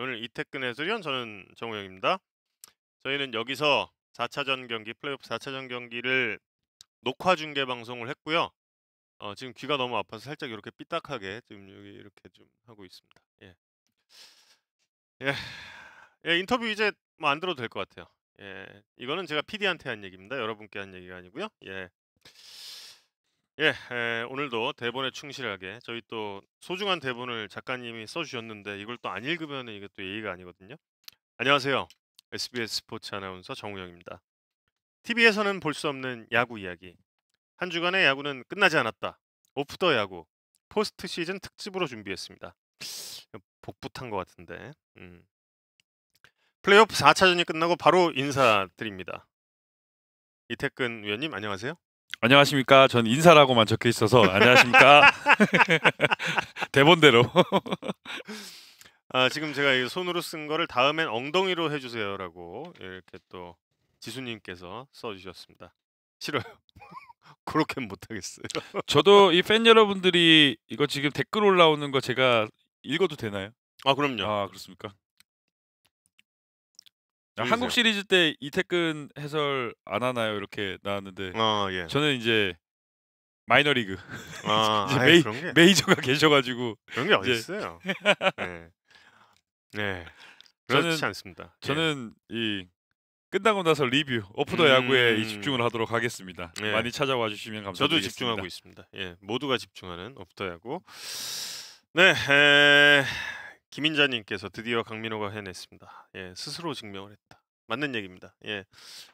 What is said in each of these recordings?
오늘 이태근 해설위원 저는 정우영입니다. 저희는 여기서 4차전 경기 플레이오프 4차전 경기를 녹화 중계 방송을 했고요. 어, 지금 귀가 너무 아파서 살짝 이렇게 삐딱하게 지금 여기 이렇게 좀 하고 있습니다. 예. 예. 예 인터뷰 이제 뭐안 들어도 될 것 같아요. 예. 이거는 제가 PD한테 한 얘기입니다. 여러분께 한 얘기가 아니고요. 예. 예, 에, 오늘도 대본에 충실하게 저희 또 소중한 대본을 작가님이 써주셨는데 이걸 또 안 읽으면 이게 또 예의가 아니거든요. 안녕하세요. SBS 스포츠 아나운서 정우영입니다. TV에서는 볼 수 없는 야구 이야기. 한 주간의 야구는 끝나지 않았다. 오프 더 야구 포스트 시즌 특집으로 준비했습니다. 복붙한 것 같은데. 음. 플레이오프 4차전이 끝나고 바로 인사드립니다. 이태근 위원님 안녕하세요. 안녕하십니까. 전 인사라고만 적혀 있어서 안녕하십니까. 대본대로. 아, 지금 제가 손으로 쓴 거를 다음엔 엉덩이로 해주세요라고 이렇게 또 지수님께서 써주셨습니다. 싫어요. 그렇게 못하겠어요. 저도 이 팬 여러분들이 이거 지금 댓글 올라오는 거 제가 읽어도 되나요? 아 그럼요. 아 그렇습니까? 아, 네, 한국 시리즈 때 이태근 해설 안 하나요? 이렇게 나왔는데 어, 예. 저는 이제 마이너리그 아, 이제 아이, 메이, 그런 게... 메이저가 계셔가지고 그런 게 어디 있어요? 네. 네. 그렇지 저는, 않습니다. 예. 저는 이 끝나고 나서 리뷰 오프더 음... 야구에 집중을 하도록 하겠습니다. 예. 많이 찾아와 주시면 감사드리겠습니다. 저도 집중하고 있습니다. 예, 모두가 집중하는 오프더 야구. 네, 에... 김인자님께서 드디어 강민호가 해냈습니다. 예, 스스로 증명을 했다. 맞는 얘기입니다. 예,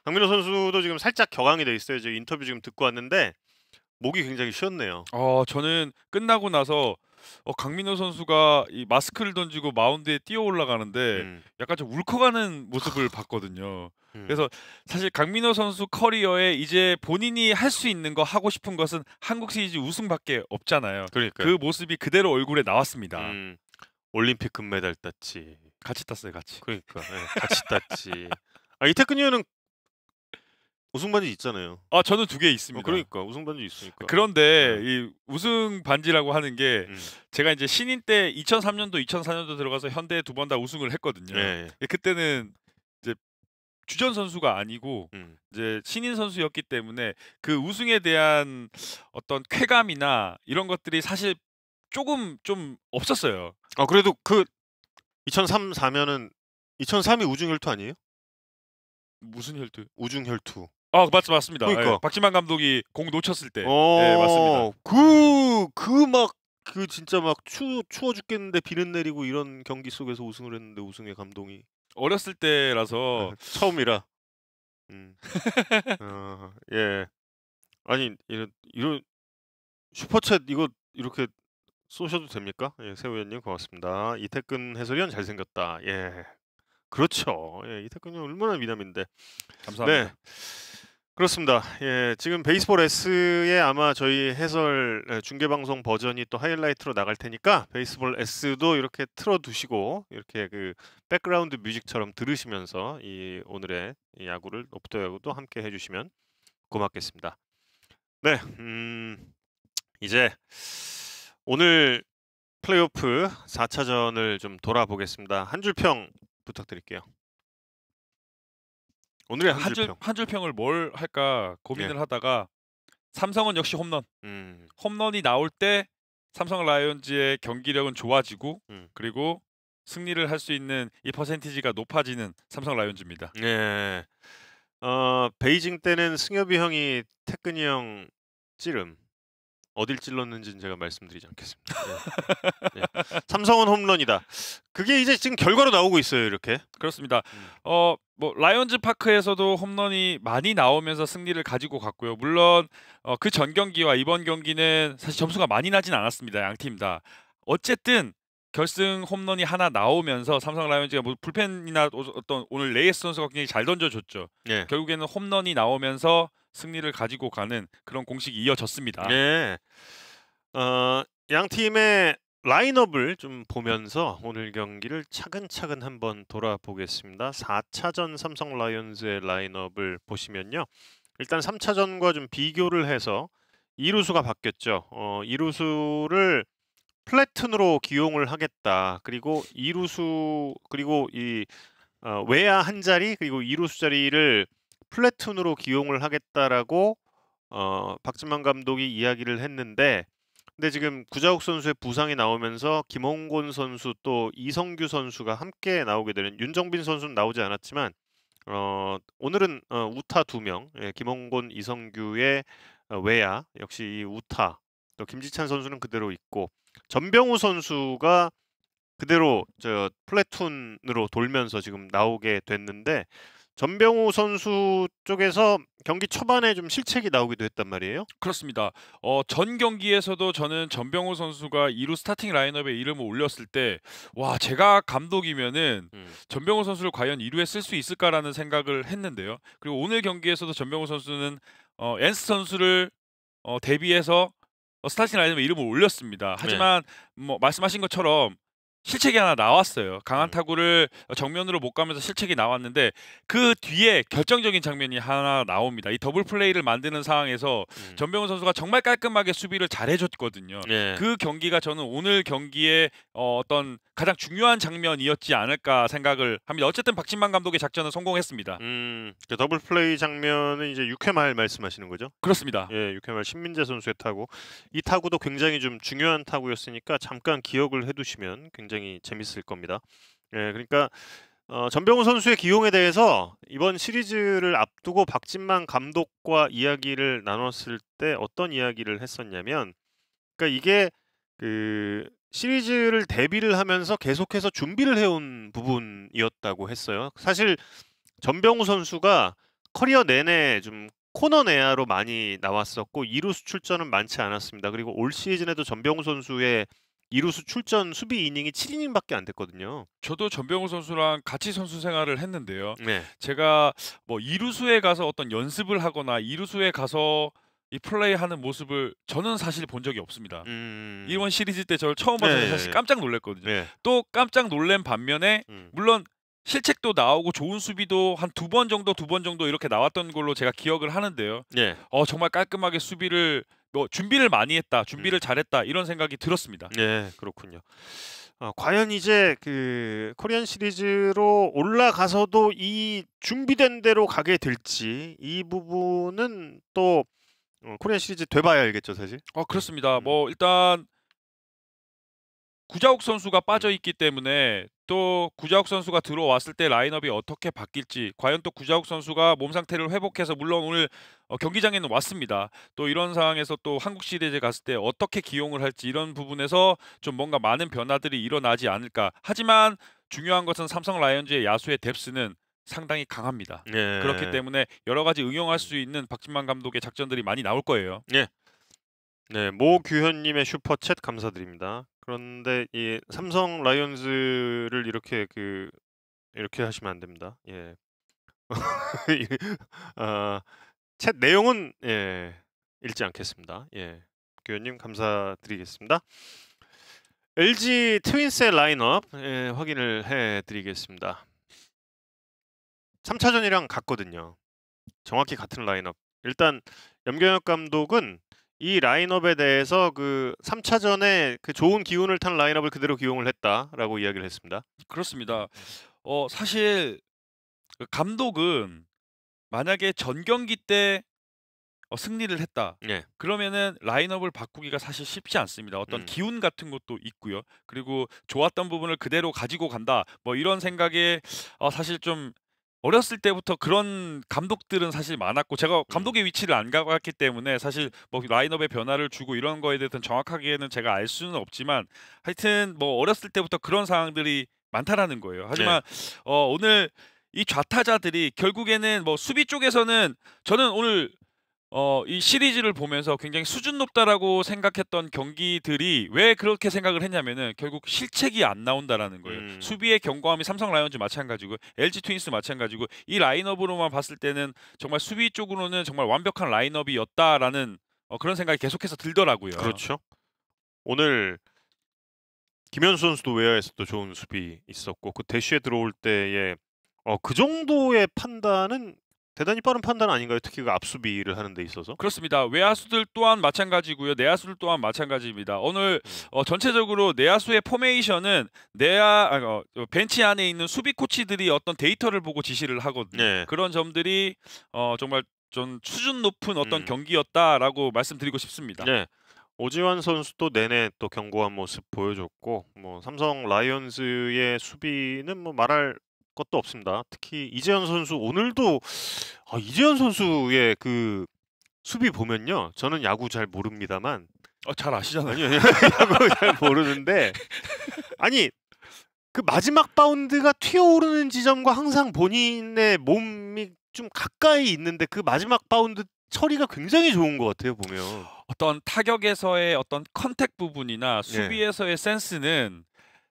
강민호 선수도 지금 살짝 격앙이 돼 있어요. 지금 인터뷰 지금 듣고 왔는데 목이 굉장히 쉬었네요. 어, 저는 끝나고 나서 어, 강민호 선수가 이 마스크를 던지고 마운드에 뛰어 올라가는데 음. 약간 좀 울컥하는 모습을 봤거든요. 음. 그래서 사실 강민호 선수 커리어에 이제 본인이 할 수 있는 거 하고 싶은 것은 한국 시리즈 우승밖에 없잖아요. 그러니까요. 그 모습이 그대로 얼굴에 나왔습니다. 음. 올림픽 금메달 땄지. 같이 땄어요, 같이. 그러니까 예, 같이 땄지. 아 이태근 의원은 우승 반지 있잖아요. 아 저는 두개 어, 있습니다. 그러니까 우승 반지 있으니까. 그런데 예. 이 우승 반지라고 하는 게 음. 제가 이제 신인 때 2003년도 2004년도 들어가서 현대에 두 번 다 우승을 했거든요. 예, 예. 그때는 이제 주전 선수가 아니고 음. 이제 신인 선수였기 때문에 그 우승에 대한 어떤 쾌감이나 이런 것들이 사실 조금 좀 없었어요. 아 그래도 그 2003, 4면은 2003이 우중혈투 아니에요? 무슨 혈투? 우중혈투. 아 맞, 맞습니다. 그러니까. 예, 박지만 감독이 공 놓쳤을 때. 어, 예, 맞습니다. 그그막그 그, 그 진짜 막 추, 추워 죽겠는데 비는 내리고 이런 경기 속에서 우승을 했는데 우승의 감동이 어렸을 때라서 처음이라. 음. 어, 예. 아니 이런 이런 슈퍼챗 이거 이렇게 쏘셔도 됩니까? 예, 새 의원님 고맙습니다. 이태근 해설위원 잘생겼다. 예, 그렇죠. 예, 이태근이 얼마나 미남인데. 네, 감사합니다. 네. 그렇습니다. 예, 지금 베이스볼 S에 아마 저희 해설 예, 중계 방송 버전이 또 하이라이트로 나갈 테니까 베이스볼 S도 이렇게 틀어 두시고 이렇게 그 백그라운드 뮤직처럼 들으시면서 이 오늘의 야구를 오프터 야구도 함께 해 주시면 고맙겠습니다. 네. 음. 이제 오늘 플레이오프 4차전을 좀 돌아보겠습니다. 한줄평 부탁드릴게요. 오늘의 한줄한줄 평을 뭘 할까 고민을 예. 하다가 삼성은 역시 홈런. 음. 홈런이 나올 때 삼성 라이온즈의 경기력은 좋아지고 음. 그리고 승리를 할 수 있는 이 퍼센티지가 높아지는 삼성 라이온즈입니다. 예. 어, 베이징 때는 승엽이 형이 태근이 형 찌름 어딜 찔렀는지는 제가 말씀드리지 않겠습니다. 네. 네. 삼성은 홈런이다. 그게 이제 지금 결과로 나오고 있어요, 이렇게. 그렇습니다. 음. 어, 뭐 라이온즈 파크에서도 홈런이 많이 나오면서 승리를 가지고 갔고요. 물론 어, 그전 경기와 이번 경기는 사실 점수가 많이 나진 않았습니다. 양 팀 다. 어쨌든 결승 홈런이 하나 나오면서 삼성 라이온즈가 뭐 불펜이나 어떤 오늘 레이스 선수가 굉장히 잘 던져줬죠. 예. 결국에는 홈런이 나오면서 승리를 가지고 가는 그런 공식이 이어졌습니다. 예. 어, 양 팀의 라인업을 좀 보면서 오늘 경기를 차근차근 한번 돌아보겠습니다. 4차전 삼성 라이온즈의 라인업을 보시면요. 일단 3차전과 좀 비교를 해서 이루수가 바뀌었죠. 어, 이루수를 플래툰으로 기용을 하겠다. 그리고 이루수 그리고 이 어, 외야 한 자리 그리고 이루수 자리를 플래툰으로 기용을 하겠다라고 어, 박진만 감독이 이야기를 했는데 근데 지금 구자욱 선수의 부상이 나오면서 김홍곤 선수 또 이성규 선수가 함께 나오게 되는 윤정빈 선수는 나오지 않았지만 어, 오늘은 어, 우타 두명 예, 김홍곤 이성규의 어, 외야 역시 이 우타 또 김지찬 선수는 그대로 있고 전병우 선수가 그대로 저 플래툰으로 돌면서 지금 나오게 됐는데 전병우 선수 쪽에서 경기 초반에 좀 실책이 나오기도 했단 말이에요. 그렇습니다. 어, 전 경기에서도 저는 전병우 선수가 2루 스타팅 라인업에 이름을 올렸을 때 와, 제가 감독이면은 음. 전병우 선수를 과연 2루에 쓸 수 있을까라는 생각을 했는데요. 그리고 오늘 경기에서도 전병우 선수는 어, 엔스 선수를 어, 대비해서 스타팅 아니면 이름을 올렸습니다. 네. 하지만 네. 뭐 말씀하신 것처럼 실책이 하나 나왔어요. 강한 네. 타구를 정면으로 못 가면서 실책이 나왔는데 그 뒤에 결정적인 장면이 하나 나옵니다. 이 더블 플레이를 만드는 상황에서 음. 전병훈 선수가 정말 깔끔하게 수비를 잘해줬거든요. 예. 그 경기가 저는 오늘 경기의 어, 어떤 가장 중요한 장면이었지 않을까 생각을 합니다. 어쨌든 박진만 감독의 작전은 성공했습니다. 음, 그 더블 플레이 장면은 이제 6회 말 말씀하시는 거죠? 그렇습니다. 예, 6회 말 신민재 선수의 타구. 이 타구도 굉장히 좀 중요한 타구였으니까 잠깐 기억을 해두시면 굉장히 굉장히 재밌을 겁니다. 예, 그러니까 어, 전병우 선수의 기용에 대해서 이번 시리즈를 앞두고 박진만 감독과 이야기를 나눴을 때 어떤 이야기를 했었냐면, 그러니까 이게 그 시리즈를 대비를 하면서 계속해서 준비를 해온 부분이었다고 했어요. 사실 전병우 선수가 커리어 내내 좀 코너 내야로 많이 나왔었고 2루수 출전은 많지 않았습니다. 그리고 올 시즌에도 전병우 선수의 이루수 출전 수비 이닝이 7이닝밖에 안 됐거든요. 저도 전병우 선수랑 같이 선수 생활을 했는데요. 네. 제가 뭐 이루수에 가서 어떤 연습을 하거나 이루수에 가서 이 플레이하는 모습을 저는 사실 본 적이 없습니다. 음... 이번 시리즈 때 저를 처음 봐서 네. 사실 깜짝 놀랐거든요. 네. 또 깜짝 놀란 반면에 음. 물론 실책도 나오고 좋은 수비도 한 두 번 정도 두 번 정도 이렇게 나왔던 걸로 제가 기억을 하는데요. 네. 어 정말 깔끔하게 수비를 뭐 준비를 많이 했다, 준비를 음. 잘했다 이런 생각이 들었습니다. 예, 그렇군요. 어, 과연 이제 그 코리안 시리즈로 올라가서도 이 준비된 대로 가게 될지 이 부분은 또 어, 코리안 시리즈 돼봐야 알겠죠, 사실. 어 그렇습니다. 음. 뭐 일단 구자욱 선수가 빠져 음. 있기 때문에 또 구자욱 선수가 들어왔을 때 라인업이 어떻게 바뀔지 과연 또 구자욱 선수가 몸 상태를 회복해서 물론 오늘 어, 경기장에는 왔습니다. 또 이런 상황에서 또 한국 시리즈에 갔을 때 어떻게 기용을 할지 이런 부분에서 좀 뭔가 많은 변화들이 일어나지 않을까. 하지만 중요한 것은 삼성 라이온즈의 야수의 뎁스는 상당히 강합니다. 예. 그렇기 때문에 여러 가지 응용할 수 있는 박진만 감독의 작전들이 많이 나올 거예요. 예. 네, 모규현님의 슈퍼챗 감사드립니다. 그런데 이 삼성 라이온즈를 이렇게 그 이렇게 하시면 안 됩니다. 예. 아, 챗 내용은 예, 읽지 않겠습니다. 예. 규현님 감사드리겠습니다. LG 트윈스의 라인업 예, 확인을 해드리겠습니다. 3차전이랑 같거든요. 정확히 같은 라인업. 일단 염경엽 감독은 이 라인업에 대해서 그 3차전에 그 좋은 기운을 탄 라인업을 그대로 기용을 했다라고 이야기를 했습니다. 그렇습니다. 어 사실 그 감독은 만약에 전 경기 때 어, 승리를 했다. 예. 그러면은 라인업을 바꾸기가 사실 쉽지 않습니다. 어떤 음. 기운 같은 것도 있고요. 그리고 좋았던 부분을 그대로 가지고 간다. 뭐 이런 생각에 어, 사실 좀 어렸을 때부터 그런 감독들은 사실 많았고 제가 네. 감독의 위치를 안 가봤기 때문에 사실 뭐 라인업의 변화를 주고 이런 거에 대해서는 정확하게는 제가 알 수는 없지만 하여튼 뭐 어렸을 때부터 그런 상황들이 많다라는 거예요. 하지만 네. 어, 오늘 이 좌타자들이 결국에는 뭐 수비 쪽에서는 저는 오늘 어, 이 시리즈를 보면서 굉장히 수준 높다라고 생각했던 경기들이 왜 그렇게 생각을 했냐면은 결국 실책이 안 나온다라는 거예요. 음. 수비의 견고함이 삼성 라이온즈 마찬가지고 LG 트윈스 마찬가지고 이 라인업으로만 봤을 때는 정말 수비 쪽으로는 정말 완벽한 라인업이었다라는 어, 그런 생각이 계속해서 들더라고요. 그렇죠. 오늘 김현수 선수도 외야에서도 좋은 수비 있었고 그 대쉬에 들어올 때에 어, 그 정도의 판단은 대단히 빠른 판단 아닌가요? 특히 그 앞수비를 하는 데 있어서. 그렇습니다. 외야수들 또한 마찬가지고요. 내야수들 또한 마찬가지입니다. 오늘 네. 어, 전체적으로 내야수의 포메이션은 내야 아, 어, 어, 벤치 안에 있는 수비 코치들이 어떤 데이터를 보고 지시를 하거든요. 네. 그런 점들이 어, 정말 좀 수준 높은 어떤 음. 경기였다라고 말씀드리고 싶습니다. 네. 오지환 선수도 내내 또 견고한 모습 보여줬고 뭐 삼성 라이온즈의 수비는 뭐 말할 것도 없습니다. 특히 이재현 선수 오늘도 아, 이재현 선수의 그 수비 보면요. 저는 야구 잘 모릅니다만 어, 잘 아시잖아요. 아니요, 야구 잘 모르는데 아니 그 마지막 바운드가 튀어오르는 지점과 항상 본인의 몸이 좀 가까이 있는데 그 마지막 바운드 처리가 굉장히 좋은 것 같아요 보면 어떤 타격에서의 어떤 컨택 부분이나 예. 수비에서의 예. 센스는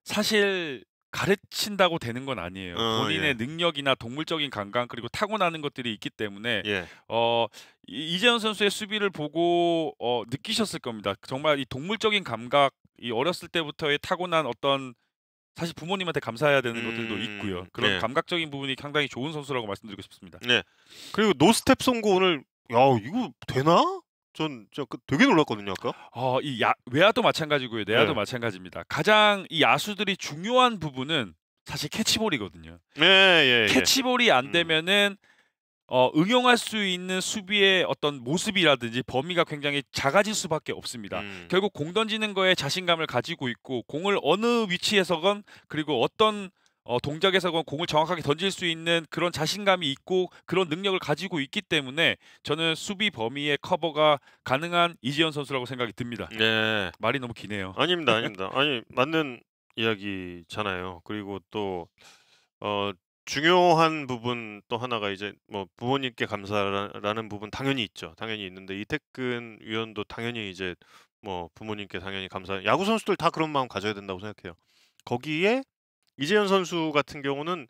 사실 가르친다고 되는 건 아니에요. 어, 본인의 예. 능력이나 동물적인 감각 그리고 타고나는 것들이 있기 때문에 예. 어, 이재현 선수의 수비를 보고 어, 느끼셨을 겁니다. 정말 이 동물적인 감각, 이 어렸을 때부터의 타고난 어떤 사실 부모님한테 감사해야 되는 음... 것들도 있고요. 그런 예. 감각적인 부분이 상당히 좋은 선수라고 말씀드리고 싶습니다. 네. 그리고 노스텝 송구 오늘 야 이거 되나? 전 진짜 그 되게 놀랐거든요 아까. 어이 아, 야, 외야도 마찬가지고요 내야도 네. 마찬가지입니다. 가장 이 야수들이 중요한 부분은 사실 캐치볼이거든요. 네, 예. 캐치볼이 안 음. 되면은 음. 어, 응용할 수 있는 수비의 어떤 모습이라든지 범위가 굉장히 작아질 수밖에 없습니다. 음. 결국 공 던지는 거에 자신감을 가지고 있고 공을 어느 위치에서건 그리고 어떤 어, 동작에서 공을 정확하게 던질 수 있는 그런 자신감이 있고 그런 능력을 가지고 있기 때문에 저는 수비 범위의 커버가 가능한 이지현 선수라고 생각이 듭니다. 네. 말이 너무 기네요. 아닙니다, 아닙니다. 아니 맞는 이야기잖아요. 그리고 또 어, 중요한 부분 또 하나가 이제 뭐 부모님께 감사라는 부분 당연히 있죠. 당연히 있는데 이태근 위원도 당연히 이제 뭐 부모님께 당연히 감사. 야구 선수들 다 그런 마음 가져야 된다고 생각해요. 거기에 이재현 선수 같은 경우는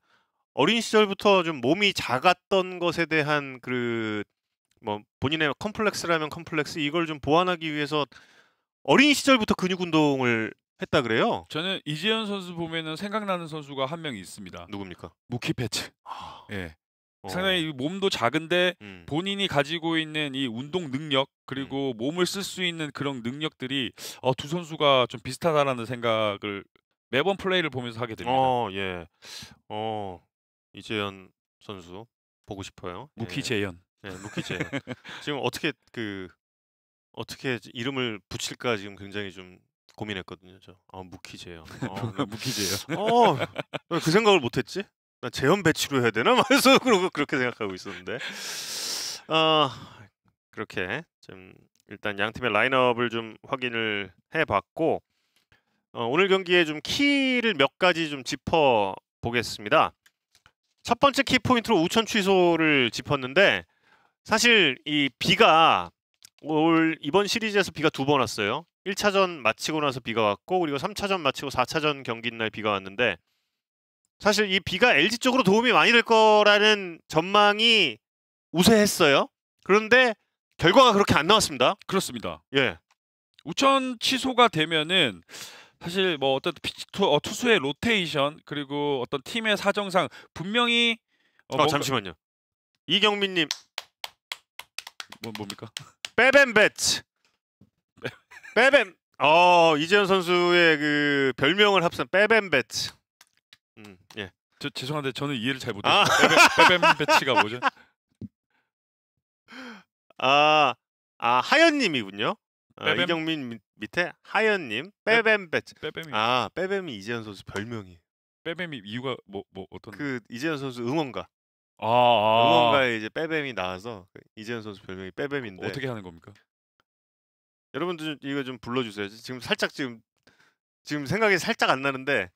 어린 시절부터 좀 몸이 작았던 것에 대한 그 뭐 본인의 컴플렉스라면 컴플렉스 이걸 좀 보완하기 위해서 어린 시절부터 근육 운동을 했다 그래요? 저는 이재현 선수 보면은 생각나는 선수가 한 명 있습니다. 누굽니까? 무키 패츠. 아. 예. 어. 상당히 몸도 작은데 음. 본인이 가지고 있는 이 운동 능력 그리고 음. 몸을 쓸 수 있는 그런 능력들이 어, 두 선수가 좀 비슷하다라는 생각을 매번 플레이를 보면서 하게 됩니다. 어, 예. 어, 이재현 선수 보고 싶어요. 무키 예. 재현. 예, 루키 재현. 지금 어떻게 그 어떻게 이름을 붙일까 지금 굉장히 좀 고민했거든요. 저. 아, 무키 재현. 어, 무키 재현. 어, 그 생각을 못 했지? 나 재현 배치로 해야 되나? 그래서 그러고 그렇게 생각하고 있었는데. 아, 어, 그렇게 좀 일단 양 팀의 라인업을 좀 확인을 해 봤고 어, 오늘 경기에좀 키를 몇 가지 좀 짚어 보겠습니다. 첫 번째 키 포인트로 우천 취소를 짚었는데 사실 이 비가 올 이번 시리즈에서 비가 두 번 왔어요. 1차전 마치고 나서 비가 왔고 그리고 3차전 마치고 4차전 경기 날 비가 왔는데 사실 이 비가 LG 쪽으로 도움이 많이 될 거라는 전망이 우세했어요. 그런데 결과가 그렇게 안 나왔습니다. 그렇습니다. 예. 우천 취소가 되면은 사실 뭐 어떤 투, 어, 투수의 로테이션 그리고 어떤 팀의 사정상 분명히 어, 아, 뭔가... 잠시만요. 이경민님 뭐 뭡니까? 빼뱀배츠 빼뱀 어 이재현 선수의 그 별명을 합산 빼뱀배츠 음, 예. 저, 죄송한데 저는 이해를 잘 못해요. 아. 빼뱀배츠가 뭐죠? 아, 아 하연님이군요. 아, 이경민 밑, 밑에 하연님 빼뱀 배츠. 빼뱀이. 아 빼뱀이 이재현 선수 별명이. 빼뱀이 이유가 뭐뭐 뭐 어떤? 그 이재현 선수 응원가. 아, 아. 응원가에 이제 빼뱀이 나와서 그 이재현 선수 별명이 빼뱀인데. 어떻게 하는 겁니까? 여러분들 이거 좀 불러주세요. 지금 살짝 지금 지금 생각이 살짝 안 나는데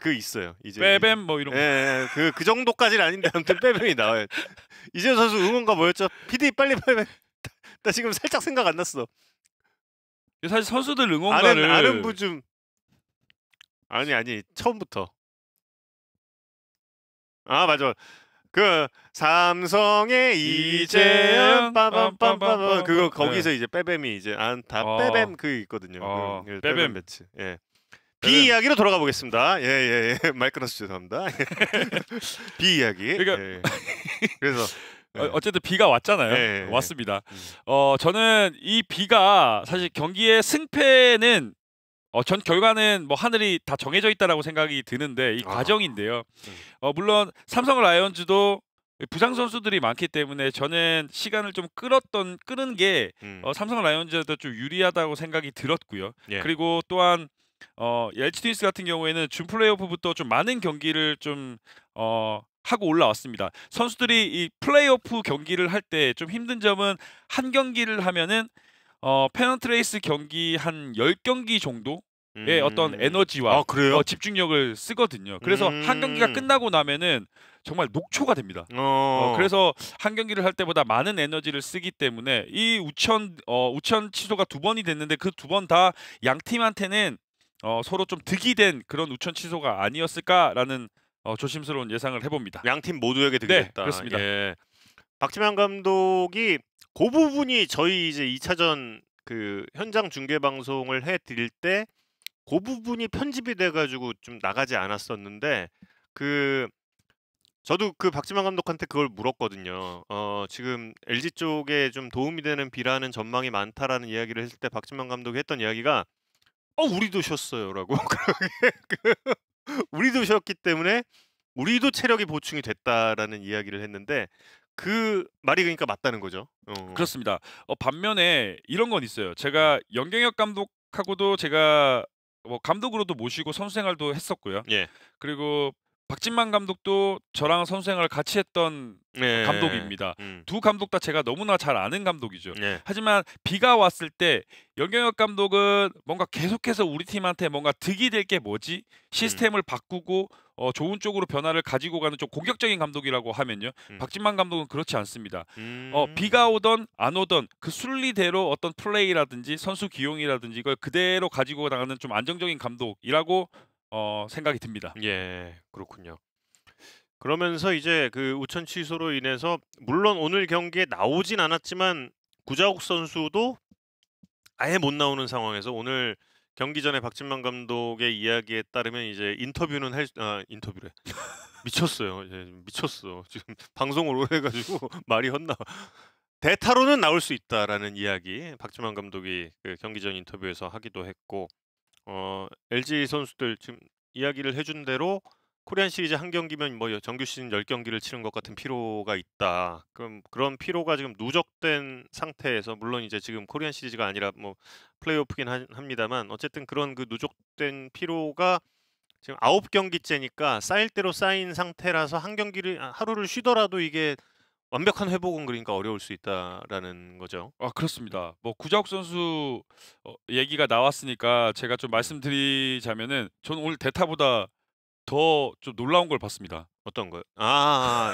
그 있어요. 이제 빼뱀 뭐 이런. 예, 그그 예, 예. 그 정도까지는 아닌데 아무튼 빼뱀이 나와요. 이재현 선수 응원가 뭐였죠? PD 빨리 빼뱀. 나 지금 살짝 생각 안 났어. 사실 선수들 응원가를 아는, 아는 부좀 아니 아니 처음부터 아 맞아 그 삼성의 이제 빠밤빠밤 그거 네. 거기서 네. 이제 빼뱀이 이제 안다 아, 어. 빼뱀 그 있거든요 아, 그, 빼 빼뱀 매치 예. B 이야기로 돌아가 보겠습니다. 예, 예, 예. 말 끊어서 죄송합니다. B 이야기. 그러니까 예. 예. 그래서 네. 어, 어쨌든 비가 왔잖아요. 네, 네, 네. 왔습니다. 음. 어 저는 이 비가 사실 경기의 승패는 어, 전 결과는 뭐 하늘이 다 정해져 있다라고 생각이 드는데 이 아. 과정인데요. 음. 어, 물론 삼성 라이온즈도 부상 선수들이 많기 때문에 저는 시간을 좀 끌었던 끄는 게 음. 어, 삼성 라이온즈도좀 유리하다고 생각이 들었고요. 예. 그리고 또한 어, 엘치 트윈스 같은 경우에는 준 플레이오프부터 좀 많은 경기를 좀 어, 하고 올라왔습니다. 선수들이 이 플레이오프 경기를 할 때 좀 힘든 점은 한 경기를 하면은 어, 페넌트레이스 경기 한1 0경기 정도 의 음... 어떤 에너지와 아, 어, 집중력을 쓰거든요. 그래서 음... 한 경기가 음. 끝나고 나면은 정말 녹초가 됩니다. 어... 어, 그래서 한 경기를 할 때보다 많은 에너지를 쓰기 때문에 이 우천 어, 우천 취소가 두 번이 됐는데 그 두 번 다 양 팀한테는 어, 서로 좀 득이 된 그런 우천 취소가 아니었을까라는 어, 조심스러운 예상을 해봅니다. 양 팀 모두에게 네, 드리겠다. 네, 그렇습니다. 예. 박지만 감독이 그 부분이 저희 이제 2차전 그 현장 중계 방송을 해 드릴 때 그 부분이 편집이 돼 가지고 좀 나가지 않았었는데 그 저도 그 박지만 감독한테 그걸 물었거든요. 어, 지금 LG 쪽에 좀 도움이 되는 비라는 전망이 많다라는 이야기를 했을 때 박지만 감독이 했던 이야기가 어 우리도 쉬었어요라고 우리도 쉬었기 때문에 우리도 체력이 보충이 됐다라는 이야기를 했는데 그 말이 그러니까 맞다는 거죠. 어. 그렇습니다. 어, 반면에 이런 건 있어요. 제가 네. 연경혁 감독하고도 제가 뭐 감독으로도 모시고 선수 생활도 했었고요. 예. 그리고 박진만 감독도 저랑 선수생을 같이 했던 네. 감독입니다. 음. 두 감독 다 제가 너무나 잘 아는 감독이죠. 네. 하지만 비가 왔을 때 영경혁 감독은 뭔가 계속해서 우리 팀한테 뭔가 득이 될 게 뭐지? 시스템을 음. 바꾸고 어, 좋은 쪽으로 변화를 가지고 가는 좀 공격적인 감독이라고 하면요. 음. 박진만 감독은 그렇지 않습니다. 어, 비가 음. 오던 안 오던 그 순리대로 어떤 플레이라든지 선수 기용이라든지 이걸 그대로 가지고 나가는 좀 안정적인 감독이라고 어, 생각이 듭니다. 예, 그렇군요. 그러면서 이제 그 우천 취소로 인해서 물론 오늘 경기에 나오진 않았지만 구자욱 선수도 아예 못 나오는 상황에서 오늘 경기 전에 박진만 감독의 이야기에 따르면 이제 인터뷰는 할 아, 인터뷰래 미쳤어요 예, 미쳤어 지금 방송을 오 해가지고 말이 헛나 대타로는 나올 수 있다라는 이야기 박진만 감독이 그 경기 전 인터뷰에서 하기도 했고 어, LG 선수들 지금 이야기를 해준 대로 코리안 시리즈 한 경기면 뭐 정규 시즌 열경기를 치는 것 같은 피로가 있다. 그럼 그런 피로가 지금 누적된 상태에서 물론 이제 지금 코리안 시리즈가 아니라 뭐 플레이오프긴 하, 합니다만 어쨌든 그런 그 누적된 피로가 지금 아홉 경기째니까 쌓일 대로 쌓인 상태라서 한 경기를 아, 하루를 쉬더라도 이게 완벽한 회복은 그러니까 어려울 수 있다라는 거죠. 아 그렇습니다. 뭐 구자욱 선수 어, 얘기가 나왔으니까 제가 좀 말씀드리자면은 전 오늘 대타보다 더 좀 놀라운 걸 봤습니다. 어떤 거요? 아,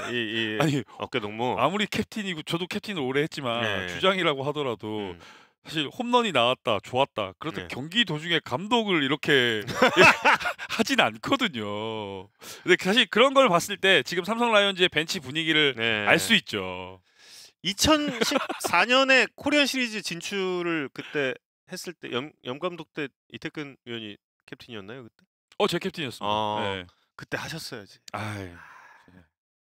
아, 아 이, 이 아니 어깨 동무. 아무리 캡틴이고 저도 캡틴을 오래 했지만 네. 주장이라고 하더라도 음. 사실 홈런이 나왔다 좋았다 그런데 네. 경기 도중에 감독을 이렇게 예, 하진 않거든요. 근데 사실 그런 걸 봤을 때 지금 삼성 라이온즈의 벤치 분위기를 네. 알수 있죠. 2014년에 코리안 시리즈 진출을 그때 했을 때 염, 염 감독 때 이태근 위원이 캡틴이었나요 그때? 어제 캡틴이었습니다. 아, 네. 그때 하셨어야지. 아유.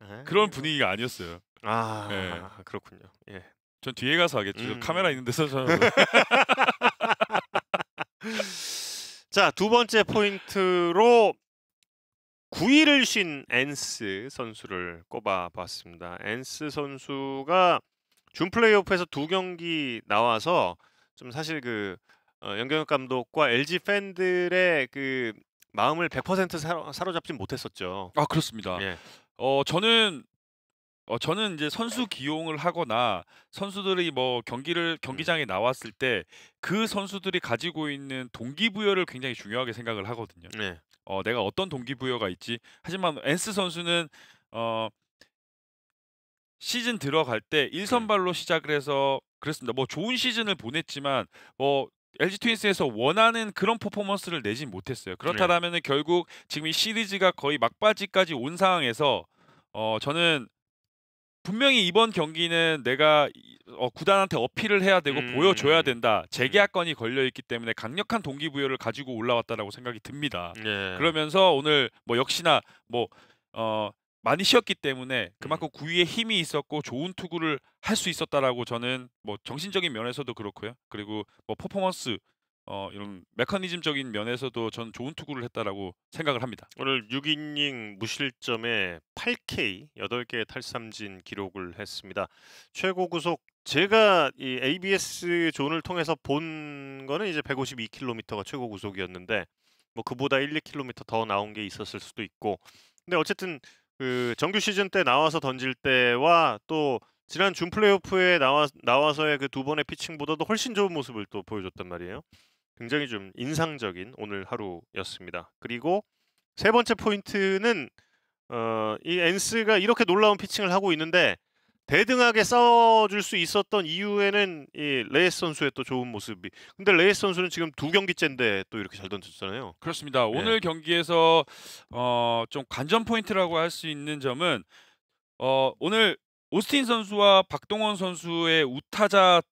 아, 예. 그런 예. 분위기가 아니었어요. 아, 아 그렇군요. 예. 전 뒤에 가서 하겠죠. 음. 카메라 있는 데서 저는. 자, 두 번째 포인트로 9위를 쉰 엔스 선수를 꼽아봤습니다. 엔스 선수가 준 플레이오프에서 두 경기 나와서 좀 사실 그 어, 연경혁 감독과 LG 팬들의 그 마음을 100% 사로, 사로잡진 못했었죠. 아 그렇습니다. 예. 어 저는 어, 저는 이제 선수 기용을 하거나 선수들이 뭐 경기를 네. 경기장에 나왔을 때 그 선수들이 가지고 있는 동기부여를 굉장히 중요하게 생각을 하거든요. 네. 어, 내가 어떤 동기부여가 있지? 하지만 엔스 선수는 어, 시즌 들어갈 때 1선발로 시작을 해서 그랬습니다. 뭐 좋은 시즌을 보냈지만 뭐 LG 트윈스에서 원하는 그런 퍼포먼스를 내진 못했어요. 그렇다면 네. 결국 지금 이 시리즈가 거의 막바지까지 온 상황에서 어 저는 분명히 이번 경기는 내가 어, 구단한테 어필을 해야 되고 음. 보여줘야 된다. 재계약권이 음. 걸려 있기 때문에 강력한 동기부여를 가지고 올라왔다라고 생각이 듭니다. 예. 그러면서 오늘 뭐 역시나 뭐 어, 많이 쉬었기 때문에 그만큼 음. 구위에 힘이 있었고 좋은 투구를 할 수 있었다라고 저는 뭐 정신적인 면에서도 그렇고요. 그리고 뭐 퍼포먼스 어, 이런 메커니즘적인 면에서도 전 좋은 투구를 했다라고 생각을 합니다. 오늘 6이닝 무실점에 8K 8개의 탈삼진 기록을 했습니다. 최고 구속 제가 이 ABS 존을 통해서 본 거는 이제 152km가 최고 구속이었는데 뭐 그보다 1, 2km 더 나온 게 있었을 수도 있고 근데 어쨌든 그 정규 시즌 때 나와서 던질 때와 또 지난 준 플레이오프에 나와 나와서의 그 두 번의 피칭보다도 훨씬 좋은 모습을 또 보여줬단 말이에요. 굉장히 좀 인상적인 오늘 하루였습니다. 그리고 세 번째 포인트는 어, 이 엔스가 이렇게 놀라운 피칭을 하고 있는데 대등하게 싸워줄 수 있었던 이유에는 이 레이스 선수의 또 좋은 모습이. 근데 레이스 선수는 지금 두 경기째인데 또 이렇게 잘 던졌잖아요. 그렇습니다. 네. 오늘 경기에서 어, 좀 관전 포인트라고 할 수 있는 점은 어, 오늘 오스틴 선수와 박동원 선수의 우타자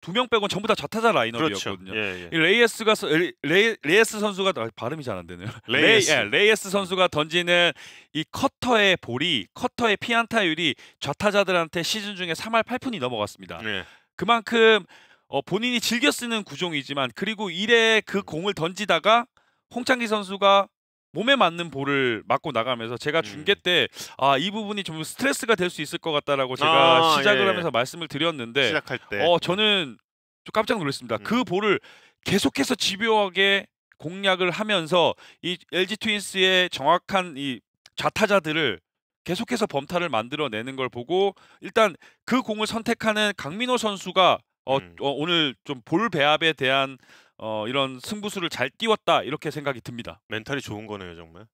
두명 빼곤 전부 다 좌타자 라인업이었거든요. 그렇죠. 예, 예. 레이에스가 레, 레이스 선수가 아, 발음이 잘 안 되네요. 레이에스. 레이, 예, 레이스 선수가 던지는 이 커터의 볼이 커터의 피안타율이 좌타자들한테 시즌 중에 3할 8푼이 넘어갔습니다. 예. 그만큼 어, 본인이 즐겨 쓰는 구종이지만 그리고 1회 그 공을 던지다가 홍창기 선수가 몸에 맞는 볼을 맞고 나가면서 제가 중계 음. 때아 이 부분이 좀 스트레스가 될 수 있을 것 같다라고 제가 아, 예. 시작을 예. 하면서 말씀을 드렸는데 시작할 때어 저는 좀 깜짝 놀랐습니다. 그 음. 그 볼을 계속해서 집요하게 공략을 하면서 이 LG 트윈스의 정확한 이 좌타자들을 계속해서 범타를 만들어내는 걸 보고 일단 그 공을 선택하는 강민호 선수가 어, 음. 어 오늘 좀 볼 배합에 대한 어, 이런 승부수를 잘 띄웠다 이렇게 생각이 듭니다. 멘탈이 좋은 거네요 정말.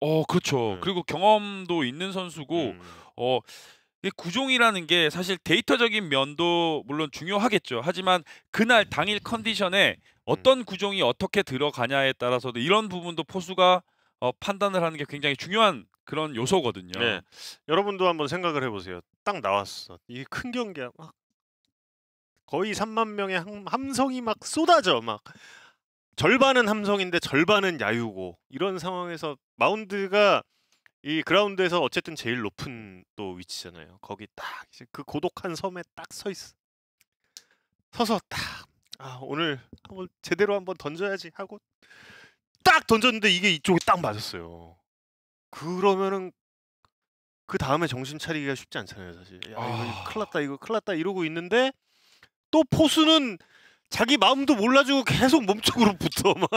어 그렇죠. 네. 그리고 경험도 있는 선수고 음. 어. 구종이라는 게 사실 데이터적인 면도 물론 중요하겠죠. 하지만 그날 음. 당일 컨디션에 음. 어떤 구종이 어떻게 들어가냐에 따라서도 이런 부분도 포수가 어, 판단을 하는 게 굉장히 중요한 그런 요소거든요. 네. 여러분도 한번 생각을 해보세요. 딱 나왔어. 이 큰 경기야. 막 거의 3만 명의 함성이 막 쏟아져 막 절반은 함성인데 절반은 야유고 이런 상황에서 마운드가 이 그라운드에서 어쨌든 제일 높은 또 위치잖아요. 거기 딱 이제 그 고독한 섬에 딱서 있어. 서서 딱 아, 오늘 한번 제대로 한번 던져야지 하고 딱 던졌는데 이게 이쪽에 딱 맞았어요. 그러면은 그 다음에 정신 차리기가 쉽지 않잖아요, 사실. 야, 이거 아... 큰일 났다. 이거 큰일 났다 이러고 있는데 또 포수는 자기 마음도 몰라주고 계속 몸쪽으로 붙어 막.